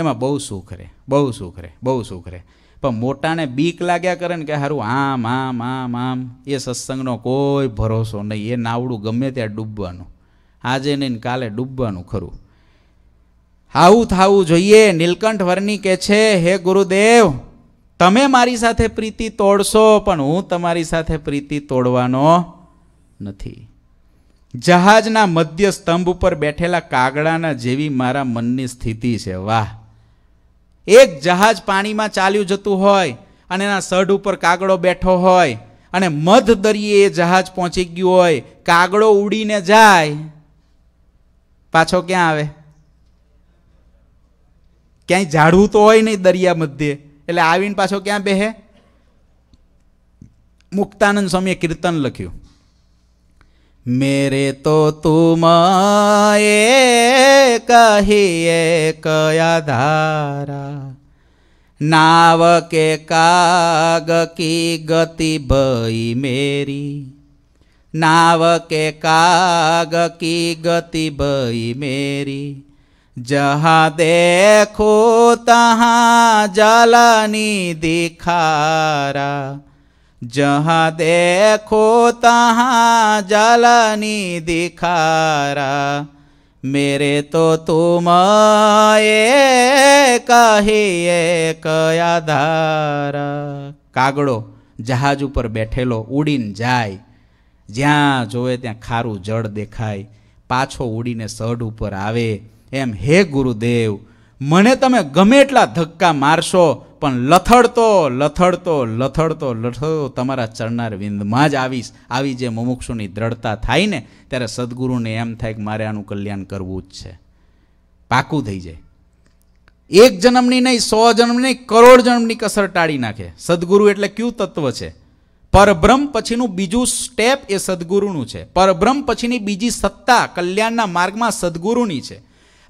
એમાં બહુ સુખ રહે બહુ સુખ રહે બહુ સુખ રહે પણ મોટાને બીક લાગ્યા કરે ને કે સારું આમ આમ આમ આમ એ સત્સંગનો કોઈ ભરોસો નહીં એ નાવડું ગમે ત્યાં ડૂબવાનું આજે નહીં કાલે ડૂબવાનું ખરું આવું થવું જોઈએ નીલકંઠ વર્ણી કહે છે હે ગુરુદેવ તમે મારી સાથે પ્રીતિ તોડશો પણ હું તમારી સાથે પ્રીતિ તોડવાનો નથી જહાજના મધ્ય સ્તંભ ઉપર બેઠેલા કાગડાના જેવી મારા મનની સ્થિતિ છે વાહ એક જહાજ પાણીમાં ચાલ્યું જતું હોય અને એના સઢ ઉપર કાગડો બેઠો હોય અને મધ દરિયે એ જહાજ પહોંચી ગયું હોય કાગડો ઉડીને જાય પાછો ક્યાં આવે ક્યાંય ઝાડવું તો હોય નહીં દરિયા મધ્યે એટલે આવીને પાછો ક્યાં બેહે મુક્તાનંદ સ્વામીએ કીર્તન લખ્યું મેરે તો તુમ એ કહીએ કયા ધારા નાવ કે કાગ કી ગતિ ભઈ મેરી નાવ કે કાગ કી ગતિ ભઈ મેરી जहाँ देखो तहाँ जलनी दिखारा જહા देखो तहाँ जलनी दिखारा मेरे तो तुम એ કહીએ કયા ધારા કાગડો જહાજ ઉપર બેઠેલો ઉડીને જાય જ્યાં જોવે ત્યાં ખારું જળ દેખાય પાછો ઉડીને સઢ ઉપર આવે એમ હે ગુરુદેવ મને તમે ગમે એટલા ધક્કા મારશો પણ લથડતો લથડતો લથડતો લથડતો તમારા ચરનાર વિંદમાં જ આવીશ આવી જે મુમુક્ષુની દ્રઢતા થાય ને ત્યારે સદગુરુને એમ થાય કે મારે આનું કલ્યાણ કરવું જ છે પાકું થઈ જાય એક જન્મની નહીં સો જન્મની નહીં કરોડ જન્મની કસર ટાળી નાખે સદગુરુ એટલે કયું તત્વ છે પરબ્રહ્મ પછીનું બીજું સ્ટેપ એ સદગુરુનું છે પરબ્રહ્મ પછીની બીજી સત્તા કલ્યાણના માર્ગમાં સદગુરુની છે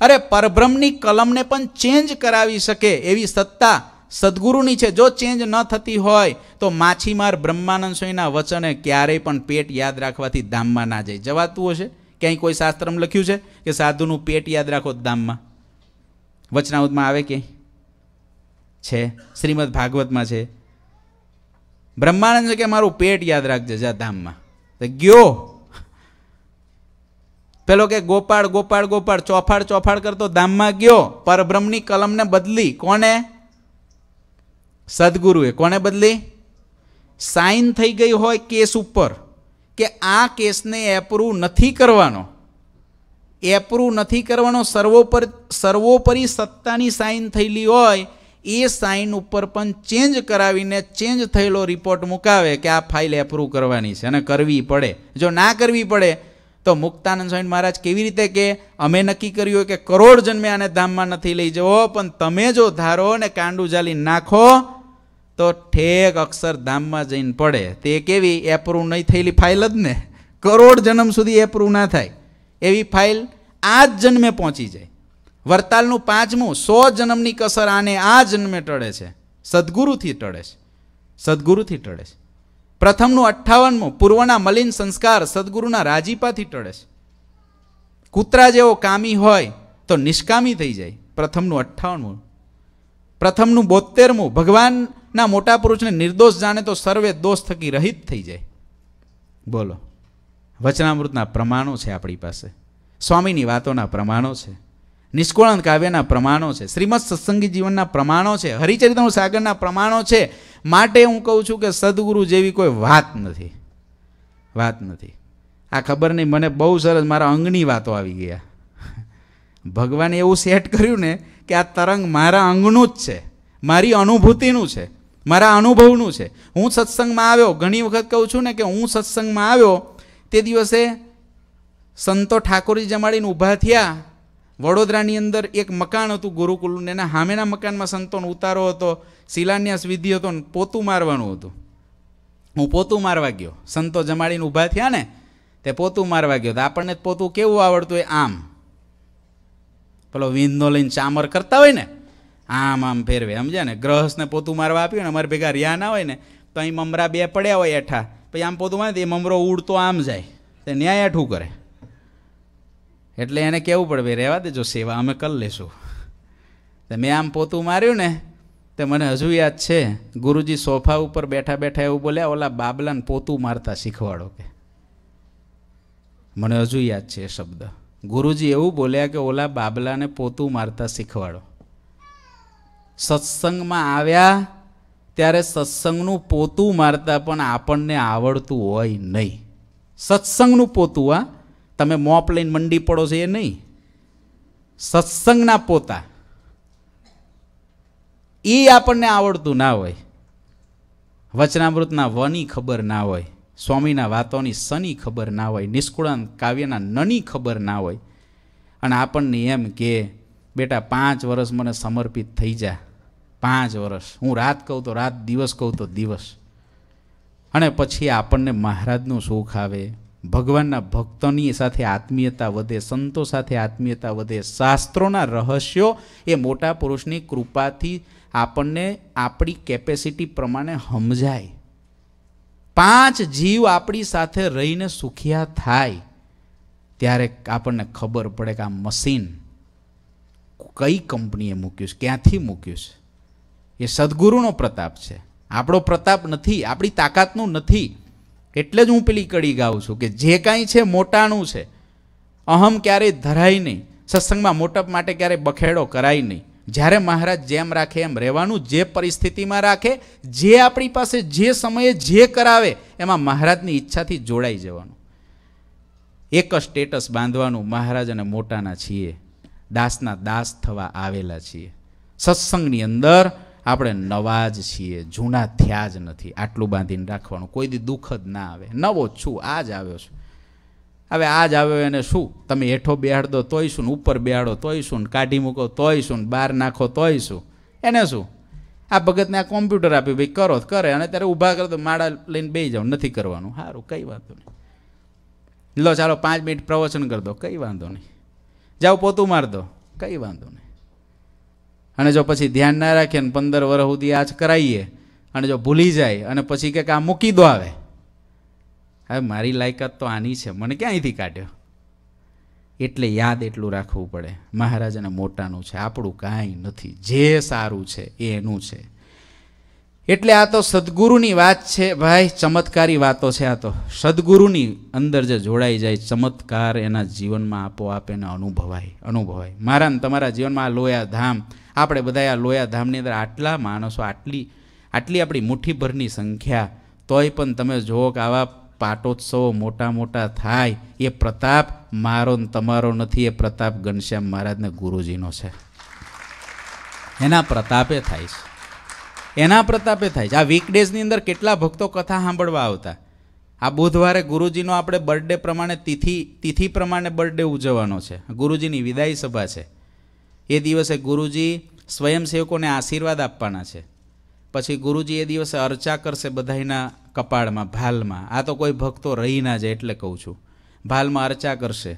અરે પરબ્રહ્મની કલમને પણ ચેન્જ કરાવી શકે એવી સત્તા સદગુરુની છે જો ચેન્જ ન થતી હોય તો માછીમાર બ્રહ્માનંદ સ્વામીના વચને ક્યારેય પણ પેટ યાદ રાખવાથી ધામમાં ના જાય જવાતું હશે ક્યાંય કોઈ શાસ્ત્રમાં લખ્યું છે કે સાધુનું પેટ યાદ રાખો ધામમાં વચનાઉદમાં આવે કે છે શ્રીમદ ભાગવતમાં છે બ્રહ્માનંદ કે મારું પેટ યાદ રાખજે જા ધામમાં ગયો પેલો કે ગોપાળ ગોપાળ ગોપાળ ચોફાડ ચોફાડ કરતો ધામમાં ગયો પરબ્રહ્મની કલમને બદલી કોને સદગુરુએ કોને બદલી સાઇન થઈ ગઈ હોય કેસ ઉપર કે આ કેસને એપ્રુવ નથી કરવાનો એપ્રુવ નથી કરવાનો સર્વોપર સર્વોપરી સત્તાની સાઇન થયેલી હોય એ સાઇન ઉપર પણ ચેન્જ કરાવીને ચેન્જ થયેલો રિપોર્ટ મુકાવે કે આ ફાઇલ એપ્રુવ કરવાની છે અને કરવી પડે જો ના કરવી પડે તો મુક્તાનંદ સ્વામી મહારાજ કેવી રીતે કે અમે નક્કી કર્યું કે કરોડ જન્મે આને ધામમાં નથી લઈ જવો પણ તમે જો ધારો ને કાંડું જાલી નાખો તો ઠેક અક્ષર ધામમાં જઈને પડે તે કેવી એપ્રુવ નહીં થયેલી ફાઇલ જ ને કરોડ જન્મ સુધી એપ્રુવ ના થાય એવી ફાઇલ આ જ જન્મે પહોંચી જાય વરતાલનું પાંચમું સો જન્મની કસર આને આ જન્મે ટળે છે સદગુરુથી ટળે છે સદગુરુથી ટળે છે પ્રથમનું અઠ્ઠાવનમું પૂર્વના મલિન સંસ્કાર સદગુરુના રાજીપાથી ટળે છે કૂતરા જેવો કામી હોય તો નિષ્કામી થઈ જાય પ્રથમનું અઠ્ઠાવનમું પ્રથમનું બોતેરમું ભગવાનના મોટા પુરુષને નિર્દોષ જાણે તો સર્વે દોષ થકી રહિત થઈ જાય બોલો વચનામૃતના પ્રમાણો છે આપણી પાસે સ્વામીની વાતોના પ્રમાણો છે નિષ્કુળાંત કાવ્યના પ્રમાણો છે શ્રીમદ સત્સંગી જીવનના પ્રમાણો છે હરિચરિત્રનું સાગરના પ્રમાણો છે માટે હું કહું છું કે સદગુરુ જેવી કોઈ વાત નથી વાત નથી આ ખબર નહીં મને બહુ સરસ મારા અંગની વાતો આવી ગયા ભગવાને એવું સેટ કર્યું ને કે આ તરંગ મારા અંગનું જ છે મારી અનુભૂતિનું છે મારા અનુભવનું છે હું સત્સંગમાં આવ્યો ઘણી વખત કહું છું ને કે હું સત્સંગમાં આવ્યો તે દિવસે સંતો ઠાકોરજી જમાડીને ઊભા થયા વડોદરાની અંદર એક મકાન હતું ગુરુકુલનું એના સામેના મકાનમાં સંતોનો ઉતારો હતો શિલાન્યાસ વિધિ હતો ને પોતું મારવાનું હતું હું પોતું મારવા ગયો સંતો જમાડીને ઊભા થયા ને તે પોતું મારવા ગયો તો આપણને પોતું કેવું આવડતું હોય આમ પેલો વિંધો લઈને ચામર કરતા હોય ને આમ આમ ફેરવે સમજે ને ગ્રહસ્થને પોતું મારવા આપ્યું ને અમારે ભેગા રહ્યા ના હોય ને તો અહીં મમરા બે પડ્યા હોય એઠા પછી આમ પોતું મારે એ મમરો ઉડતો આમ જાય તે ન્યાય એઠું કરે એટલે એને કહેવું પડે ભાઈ રહેવા દેજો સેવા અમે કરી લેશું તો મેં આમ પોતું માર્યું ને તે મને હજુ યાદ છે ગુરુજી સોફા ઉપર બેઠા બેઠા એવું બોલ્યા ઓલા બાબલાને પોતું મારતા શીખવાડો કે મને હજુ યાદ છે એ શબ્દ ગુરુજી એવું બોલ્યા કે ઓલા બાબલાને પોતું મારતા શીખવાડો સત્સંગમાં આવ્યા ત્યારે સત્સંગનું પોતું મારતા પણ આપણને આવડતું હોય નહીં સત્સંગનું પોતું આ તમે મોપ લઈને મંડી પડો છો એ નહીં સત્સંગના પોતા એ આપણને આવડતું ના હોય વચનામૃતના વની ખબર ના હોય સ્વામીના વાતોની સની ખબર ના હોય નિષ્કુળાંત કાવ્યના નની ખબર ના હોય અને આપણને એમ કે બેટા પાંચ વર્ષ મને સમર્પિત થઈ જા પાંચ વર્ષ હું રાત કહું તો રાત દિવસ કહું તો દિવસ અને પછી આપણને મહારાજનું સુખ આવે ભગવાનના ભક્તોની સાથે આત્મીયતા વધે સંતો સાથે આત્મીયતા વધે શાસ્ત્રોના રહસ્યો એ મોટા પુરુષની કૃપાથી આપણને આપણી કેપેસિટી પ્રમાણે સમજાય પાંચ જીવ આપણી સાથે રહીને સુખિયા થાય ત્યારે આપણને ખબર પડે કે આ મશીન કઈ કંપનીએ મૂક્યું છે ક્યાંથી મૂક્યું છે એ સદગુરુનો પ્રતાપ છે આપણો પ્રતાપ નથી આપણી તાકાતનું નથી એટલે જ હું પેલી કડી ગાઉં છું કે જે કાંઈ છે મોટાનું છે અહમ ક્યારેય ધરાય નહીં સત્સંગમાં મોટપ માટે ક્યારેય બખેડો કરાય નહીં જ્યારે મહારાજ જેમ રાખે એમ રહેવાનું જે પરિસ્થિતિમાં રાખે જે આપણી પાસે જે સમયે જે કરાવે એમાં મહારાજની ઈચ્છાથી જોડાઈ જવાનું એક જ સ્ટેટસ બાંધવાનું મહારાજ અને મોટાના છીએ દાસના દાસ થવા આવેલા છીએ સત્સંગની અંદર આપણે નવા જ છીએ જૂના થયા જ નથી આટલું બાંધીને રાખવાનું કોઈ દી દુઃખ જ ના આવે નવો જ છું આ જ આવ્યો છું હવે આ જ આવ્યો એને શું તમે હેઠો બેહાડો તોય શું ઉપર બેહાડો તોય શું કાઢી મૂકો તોય શું બહાર નાખો તોય શું એને શું આ ભગતને આ કોમ્પ્યુટર આપી ભાઈ કરો કરે અને ત્યારે ઊભા કરો તો માળા લઈને બે જાઓ નથી કરવાનું સારું કંઈ વાંધો નહીં લો ચાલો પાંચ મિનિટ પ્રવચન કરી દો કંઈ વાંધો નહીં જાઓ પોતું માર દો કંઈ વાંધો નહીં અને જો પછી ધ્યાન ના રાખીએ ને પંદર વર્ષ સુધી આજ કરાવીએ અને જો ભૂલી જાય અને પછી કે આ મૂકી દો આવે હવે મારી લાયકાત તો આની છે મને ક્યાંયથી કાઢ્યો એટલે યાદ એટલું રાખવું પડે મહારાજાને મોટાનું છે આપણું કાંઈ નથી જે સારું છે એનું છે એટલે આ તો સદગુરુની વાત છે ભાઈ ચમત્કારી વાતો છે આ તો સદગુરુની અંદર જે જોડાઈ જાય ચમત્કાર એના જીવનમાં આપોઆપ એને અનુભવાય અનુભવાય મારા તમારા જીવનમાં આ લોયા ધામ આપણે બધા આ લોયા ધામની અંદર આટલા માણસો આટલી આટલી આપણી મુઠ્ઠીભરની સંખ્યા તોય પણ તમે જુઓ કે આવા પાટોત્સવો મોટા મોટા થાય એ પ્રતાપ મારો ને તમારો નથી એ પ્રતાપ ઘનશ્યામ મહારાજને ગુરુજીનો છે એના પ્રતાપે થાય છે એના પ્રતાપે થાય છે આ વીકડેઝની અંદર કેટલા ભક્તો કથા સાંભળવા આવતા આ બુધવારે ગુરુજીનો આપણે બર્થડે પ્રમાણે તિથિ તિથિ પ્રમાણે બર્થડે ઉજવવાનો છે ગુરુજીની વિદાય સભા છે એ દિવસે ગુરુજી સ્વયંસેવકોને આશીર્વાદ આપવાના છે પછી ગુરુજી એ દિવસે અર્ચા કરશે બધાના કપાળમાં ભાલમાં આ તો કોઈ ભક્તો રહી ના જાય એટલે કહું છું ભાલમાં અર્ચા કરશે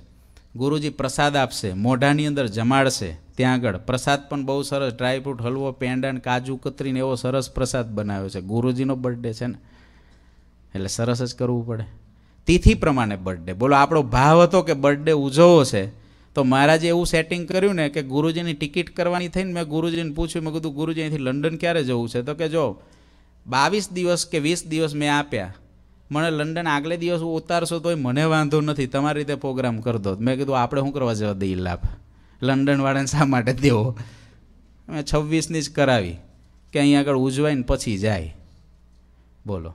ગુરુજી પ્રસાદ આપશે મોઢાની અંદર જમાડશે ત્યાં આગળ પ્રસાદ પણ બહુ સરસ ડ્રાયફ્રૂટ હલવો પેંડન કાજુ કતરીને એવો સરસ પ્રસાદ બનાવ્યો છે ગુરુજીનો બર્થડે છે ને એટલે સરસ જ કરવું પડે તિથિ પ્રમાણે બર્થડે બોલો આપણો ભાવ હતો કે બર્થડે ઉજવવો છે તો મહારાજે એવું સેટિંગ કર્યું ને કે ગુરુજીની ટિકિટ કરવાની થઈને મેં ગુરુજીને પૂછ્યું મેં કીધું ગુરુજી અહીંથી લંડન ક્યારે જવું છે તો કે જો બાવીસ દિવસ કે વીસ દિવસ મેં આપ્યા મને લંડન આગલે દિવસ ઉતારશો તોય મને વાંધો નથી તમારી રીતે પ્રોગ્રામ કરી દો મેં કીધું આપણે શું કરવા જવા દઈ લાભ લંડનવાળાને શા માટે દેવો અમે છવ્વીસની જ કરાવી કે અહીંયા આગળ ઉજવાય ને પછી જાય બોલો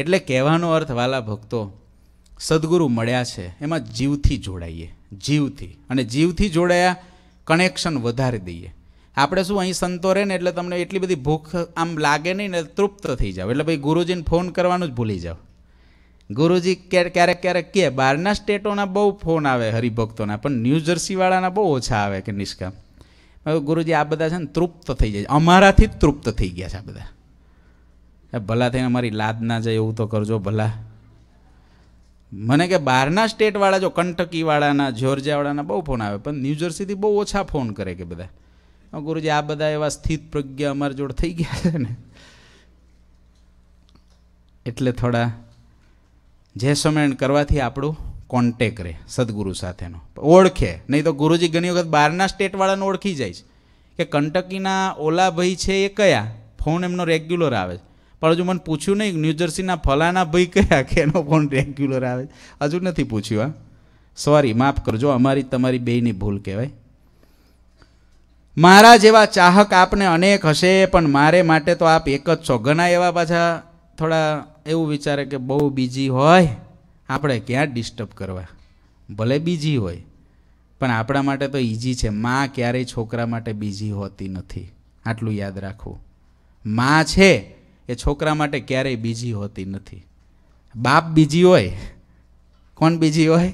એટલે કહેવાનો અર્થ વાલા ભક્તો સદગુરુ મળ્યા છે એમાં જીવથી જોડાઈએ જીવથી અને જીવથી જોડાયા કનેક્શન વધારી દઈએ આપણે શું અહીં સંતો રહે ને એટલે તમને એટલી બધી ભૂખ આમ લાગે નહીં ને તૃપ્ત થઈ જાવ એટલે ભાઈ ગુરુજીને ફોન કરવાનું જ ભૂલી જાઓ ગુરુજી ક્યારેક ક્યારેક કે બહારના સ્ટેટોના બહુ ફોન આવે હરિભક્તોના પણ ન્યૂ જર્સીવાળાના બહુ ઓછા આવે કે નિષ્કામ ગુરુજી આ બધા છે ને તૃપ્ત થઈ જાય અમારાથી જ તૃપ્ત થઈ ગયા છે આ બધા ભલા થઈને અમારી લાદ ના જાય એવું તો કરજો ભલા મને કે બહારના સ્ટેટવાળા જો કંટકીવાળાના જ્યોર્જિયાવાળાના બહુ ફોન આવે પણ ન્યૂ જર્સીથી બહુ ઓછા ફોન કરે કે બધા ગુરુજી આ બધા એવા સ્થિત પ્રજ્ઞા અમારી જોડે થઈ ગયા છે ને એટલે થોડા જે સ્મરણ કરવાથી આપણું કોન્ટેક રહે સદગુરુ સાથેનો ઓળખે નહીં તો ગુરુજી ઘણી વખત બહારના સ્ટેટવાળાને ઓળખી જાય છે કે કંટકીના ઓલા ભાઈ છે એ કયા ફોન એમનો રેગ્યુલર આવે છે પણ હજુ મને પૂછ્યું નહીં ન્યૂજર્સીના ફલાના ભાઈ કયા કે એનો ફોન રેગ્યુલર આવે હજુ નથી પૂછ્યું આ સોરી માફ કરજો અમારી તમારી બેયની ભૂલ કહેવાય મારા જેવા ચાહક આપને અનેક હશે પણ મારે માટે તો આપ એક જ છો ઘણા એવા પાછા થોડા એવું વિચારે કે બહુ બીજી હોય આપણે ક્યાં ડિસ્ટર્બ કરવા ભલે બીજી હોય પણ આપણા માટે તો ઇઝી છે માં ક્યારેય છોકરા માટે બીજી હોતી નથી આટલું યાદ રાખવું માં છે એ છોકરા માટે ક્યારેય બીજી હોતી નથી બાપ બીજી હોય કોણ બીજી હોય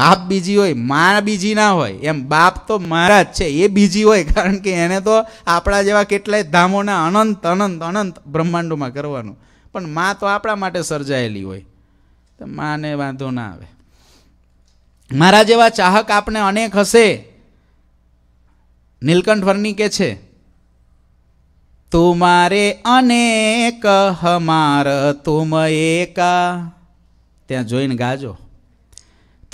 બાપ બીજી હોય માં બીજી ના હોય એમ બાપ તો મારા જ છે એ બીજી હોય કારણ કે એને તો આપણા જેવા કેટલાય ધામોના અનંત અનંત અનંત બ્રહ્માંડોમાં કરવાનું પણ માં તો આપણા માટે સર્જાયેલી હોય તો માને વાંધો ના આવે મારા જેવા ચાહક આપને અનેક હશે નીલકંઠ વર્ણી કે છે તુમારે અનેક હમાર તુમ એકા ત્યાં જોઈને ગાજો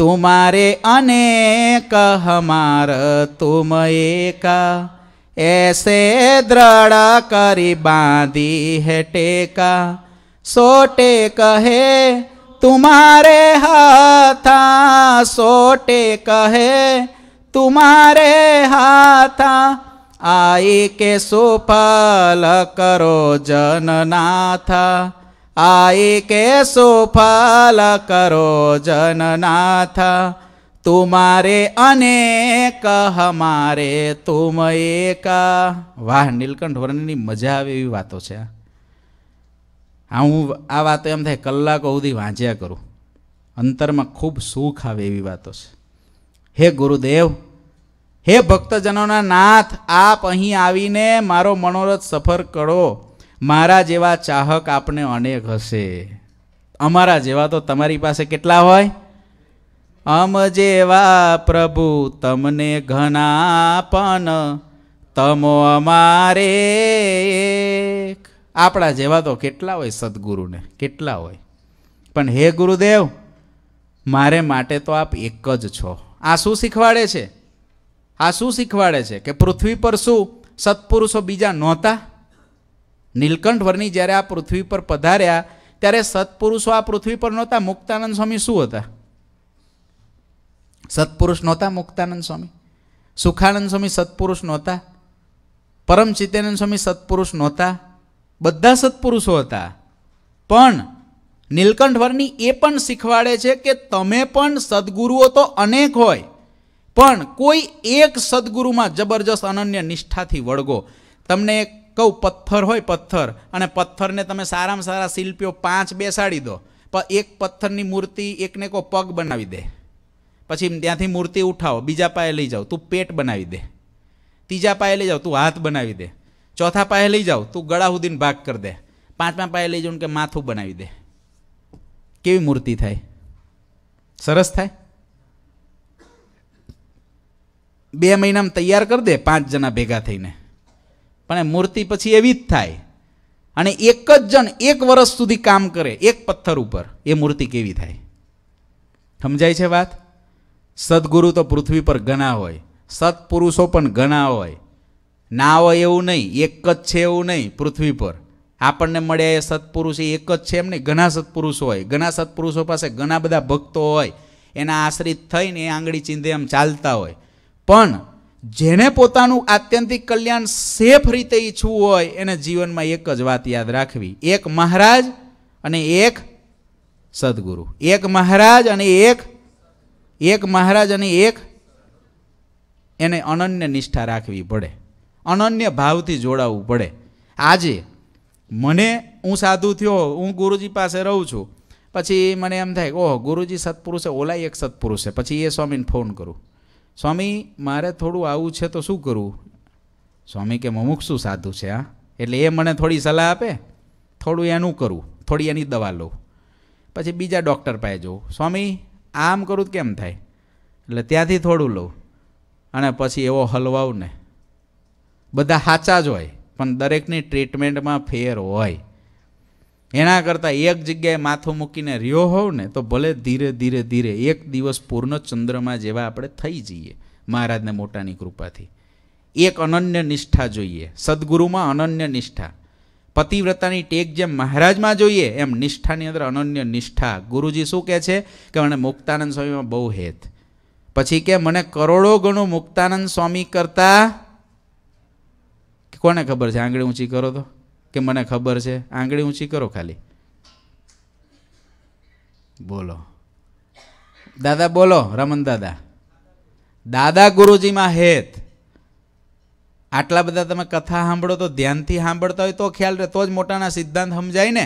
તુમારે અનેક હમાર તુમ એકા એસે દ્રઢ કરી બાંધી હે ટેકા સોટે કહે તુમારે હાથા સોટે કહે તુમારે હાથા આઈ કે सुफल કરો જનનાથા આઈ કે सुफल કરો જનનાથા તુમારે अनेक हमारे तुम एका વાહ નીલકંઠ વર્ણની મજા આવે એવી વાતો છે આ આ હું આ વાતો એમ થાય કલાકો સુધી વાંચ્યા કરું અંતરમાં ખૂબ સુખ આવે એવી વાતો છે હે ગુરુદેવ હે ભક્તજનોના નાથ આપ અહીં આવીને મારો મનોરથ સફર કરો મારા જેવા ચાહક આપને અનેક હશે અમારા જેવા તો તમારી પાસે કેટલા હોય અમ જેવા પ્રભુ તમને ઘણા પણ તમો અમારે એક આપણા જેવા તો કેટલા હોય સદગુરુને કેટલા હોય પણ હે ગુરુદેવ મારે માટે તો આપ એક જ છો આ શું શીખવાડે છે આ શું શીખવાડે છે કે પૃથ્વી પર શું સત્પુરુષો બીજા નહોતા નીલકંઠ વરની જ્યારે આ પૃથ્વી પર પધાર્યા ત્યારે સત્પુરુષો આ પૃથ્વી પર નહોતા મુક્તાનંદ સ્વામી શું હતા સત્પુરુષ નહોતા મુક્તાનંદ સ્વામી સુખાનંદ સ્વામી સત્પુરુષ નહોતા પરમ ચિત્યાનંદ સ્વામી સત્પુરુષ નહોતા બધા સત્પુરુષો હતા પણ નીલકંઠ વર્ણી એ પણ શીખવાડે છે કે તમે પણ સદગુરુઓ તો અનેક હોય પણ કોઈ એક સદગુરુમાં જબરજસ્ત અનન્ય નિષ્ઠાથી વળગો તમને કહું પથ્થર હોય પથ્થર અને પથ્થરને તમે સારામાં સારા શિલ્પીઓ પાંચ બેસાડી દો પણ એક પથ્થરની મૂર્તિ એકને કો પગ બનાવી દે પછી ત્યાંથી મૂર્તિ ઉઠાવો બીજા પાયે લઈ જાઓ તું પેટ બનાવી દે ત્રીજા પાયે લઈ જાઓ તું હાથ બનાવી દે ચોથા પાયે લઈ જાઓ તું ગળા સુધીને ભાગ કરી દે પાંચમા પાયે લઈ જાઉં કે માથું બનાવી દે કેવી મૂર્તિ થાય સરસ થાય બે મહિનામાં તૈયાર કરી દે પાંચ જણા ભેગા થઈને પણ એ મૂર્તિ પછી એવી જ થાય અને એક જ જણ એક વર્ષ સુધી કામ કરે એક પથ્થર ઉપર એ મૂર્તિ કેવી થાય સમજાય છે વાત સદગુરુ તો પૃથ્વી પર ઘણા હોય સત્પુરુષો પણ ઘણા હોય ના હોય એવું નહીં એક જ છે એવું નહીં પૃથ્વી પર આપણને મળ્યા એ સત્પુરુષ એ એક જ છે એમ નહીં ઘણા સત્પુરુષો હોય ઘણા સત્પુરુષો પાસે ઘણા બધા ભક્તો હોય એના આશ્રિત થઈને એ આંગળી ચીંધે એમ ચાલતા હોય પણ જેને પોતાનું આત્યંતિક કલ્યાણ સેફ રીતે ઈચ્છવું હોય એને જીવનમાં એક જ વાત યાદ રાખવી એક મહારાજ અને એક સદગુરુ એક મહારાજ અને એક એક મહારાજ અને એક એને અનન્ય નિષ્ઠા રાખવી પડે અનન્ય ભાવથી જોડાવવું પડે આજે મને હું સાધુ થયો હું ગુરુજી પાસે રહું છું પછી મને એમ થાય ઓહ ગુરુજી સત્પુરુષ છે ઓલા એક સત્પુરુષ છે પછી એ સ્વામીને ફોન કરું સ્વામી મારે થોડું આવું છે તો શું કરવું સ્વામી કે અમુક શું સાધુ છે હા એટલે એ મને થોડી સલાહ આપે થોડું એનું કરું થોડી એની દવા લઉં પછી બીજા ડૉક્ટર પાસે જવું સ્વામી આમ કરું કેમ થાય એટલે ત્યાંથી થોડું લઉં અને પછી એવો હલવાવું ને બધા સાચા જ હોય પણ દરેકની ટ્રીટમેન્ટમાં ફેર હોય એના કરતાં એક જગ્યાએ માથું મૂકીને રહ્યો હોવ ને તો ભલે ધીરે ધીરે ધીરે એક દિવસ પૂર્ણ ચંદ્રમાં જેવા આપણે થઈ જઈએ મહારાજને મોટાની કૃપાથી એક અનન્ય નિષ્ઠા જોઈએ સદગુરુમાં અનન્ય નિષ્ઠા પતિવ્રતાની ટેક જેમ મહારાજમાં જોઈએ એમ નિષ્ઠાની અંદર અનન્ય નિષ્ઠા ગુરુજી શું કહે છે કે મને મુક્તાનંદ સ્વામીમાં બહુ હેત પછી કે મને કરોડો ગણું મુક્તાનંદ સ્વામી કરતાં કોને ખબર છે આંગળી ઊંચી કરો તો કે મને ખબર છે આંગળી ઊંચી કરો ખાલી બોલો દાદા બોલો રમન દાદા દાદા ગુરુજીમાં હેત આટલા બધા તમે કથા સાંભળો તો ધ્યાનથી સાંભળતા હોય તો ખ્યાલ રહે તો જ મોટાના સિદ્ધાંત સમજાય ને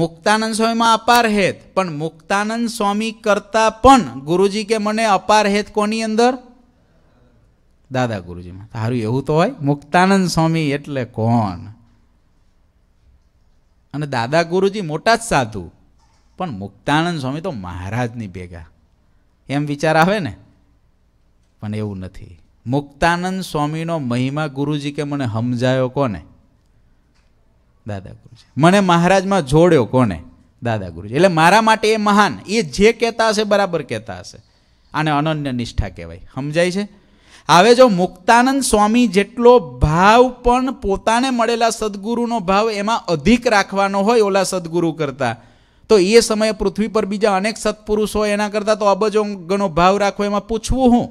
મુક્તાનંદ સ્વામીમાં અપાર હેત પણ મુક્તાનંદ સ્વામી કરતાં પણ ગુરુજી કે મને અપાર હેત કોની અંદર દાદા ગુરુજીમાં તારું એવું તો હોય મુક્તાનંદ સ્વામી એટલે કોણ અને દાદા ગુરુજી મોટા જ સાધુ પણ મુક્તાનંદ સ્વામી તો મહારાજની ભેગા એમ વિચાર આવે ને પણ એવું નથી મુક્તાનંદ સ્વામીનો મહિમા ગુરુજી કે મને સમજાયો કોને દાદા ગુરુજી મને મહારાજમાં જોડ્યો કોને દાદા ગુરુજી એટલે મારા માટે એ મહાન એ જે કહેતા હશે બરાબર કહેતા હશે આને અનન્ય નિષ્ઠા કહેવાય સમજાય છે હવે જો મુક્તાનંદ સ્વામી જેટલો ભાવ પણ પોતાને મળેલા સદગુરુનો ભાવ એમાં અધિક રાખવાનો હોય ઓલા સદગુરુ કરતાં તો એ સમયે પૃથ્વી પર બીજા અનેક સત્પુરુષ હોય એના કરતાં તો અબજો ગણો ભાવ રાખો એમાં પૂછવું હું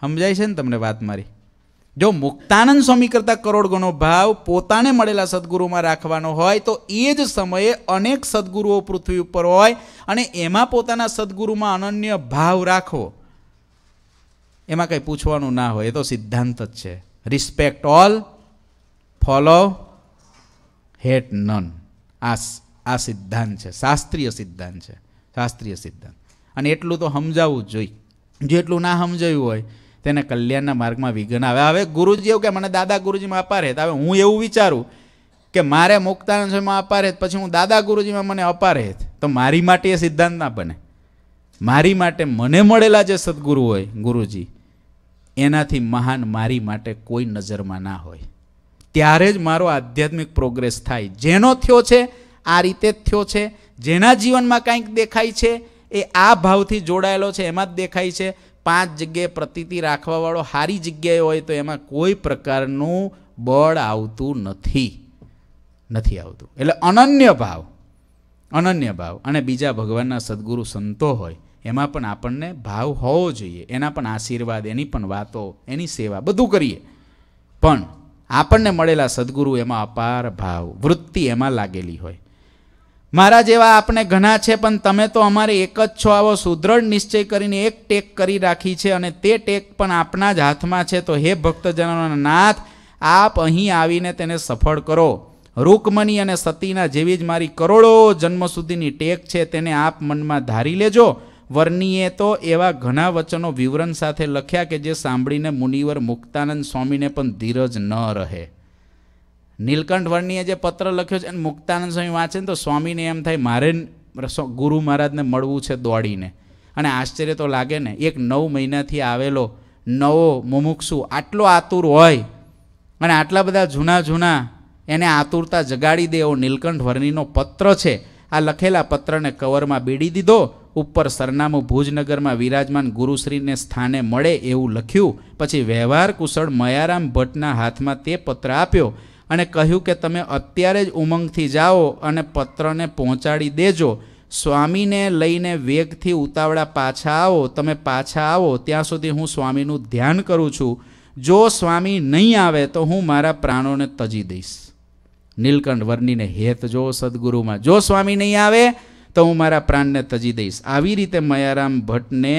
સમજાય છે ને તમને વાત મારી જો મુક્તાનંદ સ્વામી કરતાં કરોડ ગણો ભાવ પોતાને મળેલા સદગુરુમાં રાખવાનો હોય તો એ જ સમયે અનેક સદગુરુઓ પૃથ્વી ઉપર હોય અને એમાં પોતાના સદગુરુમાં અનન્ય ભાવ રાખવો એમાં કંઈ પૂછવાનું ના હોય એ તો સિદ્ધાંત જ છે respect all follow hate none આ આ સિદ્ધાંત છે શાસ્ત્રીય સિદ્ધાંત છે શાસ્ત્રીય સિદ્ધાંત અને એટલું તો સમજાવવું જોઈએ જેટલું ના સમજાયું હોય તેને કલ્યાણના માર્ગમાં વિઘ્ન આવે હવે ગુરુજી એવું કે મને દાદા ગુરુજીમાં અપાર હેત હવે હું એવું વિચારું કે મારે મુક્તાનંદમાં અપાર હેત પછી હું દાદા ગુરુજીમાં મને અપાર હેત તો મારી માટે એ સિદ્ધાંત ના બને મારી માટે મને મળેલા જે સદગુરુ હોય ગુરુજી એનાથી મહાન મારી માટે કોઈ નજરમાં ના હોય ત્યારે જ મારો આધ્યાત્મિક પ્રોગ્રેસ થાય જેનો થયો છે આ રીતે જ થયો છે જેના જીવનમાં કાંઈક દેખાય છે એ આ ભાવથી જોડાયેલો છે એમાં જ દેખાય છે પાંચ જગ્યાએ પ્રતીતિ રાખવાવાળો સારી જગ્યાએ હોય તો એમાં કોઈ પ્રકારનું બળ આવતું નથી નથી આવતું એટલે અનન્ય ભાવ અનન્ય ભાવ અને બીજા ભગવાનના સદગુરુ સંતો હોય એમાં પણ આપણને ભાવ હોવો જોઈએ એના પણ આશીર્વાદ એની પણ વાતો એની સેવા બધું કરીએ પણ આપણને મળેલા સદગુરુ એમાં અપાર ભાવ વૃત્તિ એમાં લાગેલી હોય મારા જેવા આપણે ઘણા છે પણ તમે તો અમારે એક જ છો આવો સુદ્રઢ નિશ્ચય કરીને એક ટેક કરી રાખી છે અને તે ટેક પણ આપના જ હાથમાં છે તો હે ભક્તજનોના નાથ આપ અહીં આવીને તેને સફળ કરો રૂકમણી અને સતીના જેવી જ મારી કરોડો જન્મ સુધીની ટેક છે તેને આપ મનમાં ધારી લેજો વર્ણીએ તો એવા ઘણા વચનો વિવરણ સાથે લખ્યા કે જે સાંભળીને મુનિવર મુક્તાનંદ સ્વામીને પણ ધીરજ ન રહે નીલકંઠ વર્ણીએ જે પત્ર લખ્યો છે અને મુક્તાનંદ સ્વામી વાંચે ને તો સ્વામીને એમ થાય મારે ગુરુ મહારાજને મળવું છે દોડીને અને આશ્ચર્ય તો લાગે ને એક નવ મહિનાથી આવેલો નવો મુમુક્ષુ આટલો આતુર હોય અને આટલા બધા જૂના જૂના એને આતુરતા જગાડી દે એવો નીલકંઠ વર્ણીનો પત્ર છે આ લખેલા પત્રને કવરમાં બેડી દીધો ઉપર સરનામું ભુજનગરમાં વિરાજમાન ગુરુશ્રીને સ્થાને મળે એવું લખ્યું પછી વ્યવહાર કુશળ મયારામ ભટ્ટના હાથમાં તે પત્ર આપ્યો અને કહ્યું કે તમે અત્યારે જ ઉમંગથી જાઓ અને પત્રને પહોંચાડી દેજો સ્વામીને લઈને વેગથી ઉતાવળા પાછા આવો તમે પાછા આવો ત્યાં સુધી હું સ્વામીનું ધ્યાન કરું છું જો સ્વામી નહીં આવે તો હું મારા પ્રાણોને તજી દઈશ નીલકંઠ વર્ણીને હેત જો સદગુરુમાં જો સ્વામી નહીં આવે તો હું મારા પ્રાણને તજી દઈશ આવી રીતે મયારામ ભટ્ટને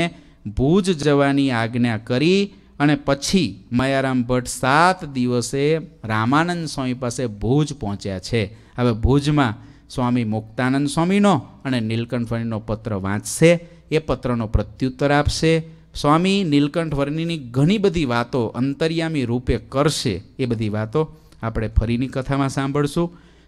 ભુજ જવાની આજ્ઞા કરી અને પછી મયારામ ભટ્ટ સાત દિવસે રામાનંદ સ્વામી પાસે ભુજ પહોંચ્યા છે હવે ભુજમાં સ્વામી મુક્તાનંદ સ્વામીનો અને નીલકંઠવર્ણીનો પત્ર વાંચશે એ પત્રનો પ્રત્યુત્તર આપશે સ્વામી નીલકંઠ ઘણી બધી વાતો અંતર્યામી રૂપે કરશે એ બધી વાતો આપણે ફરીની કથામાં સાંભળશું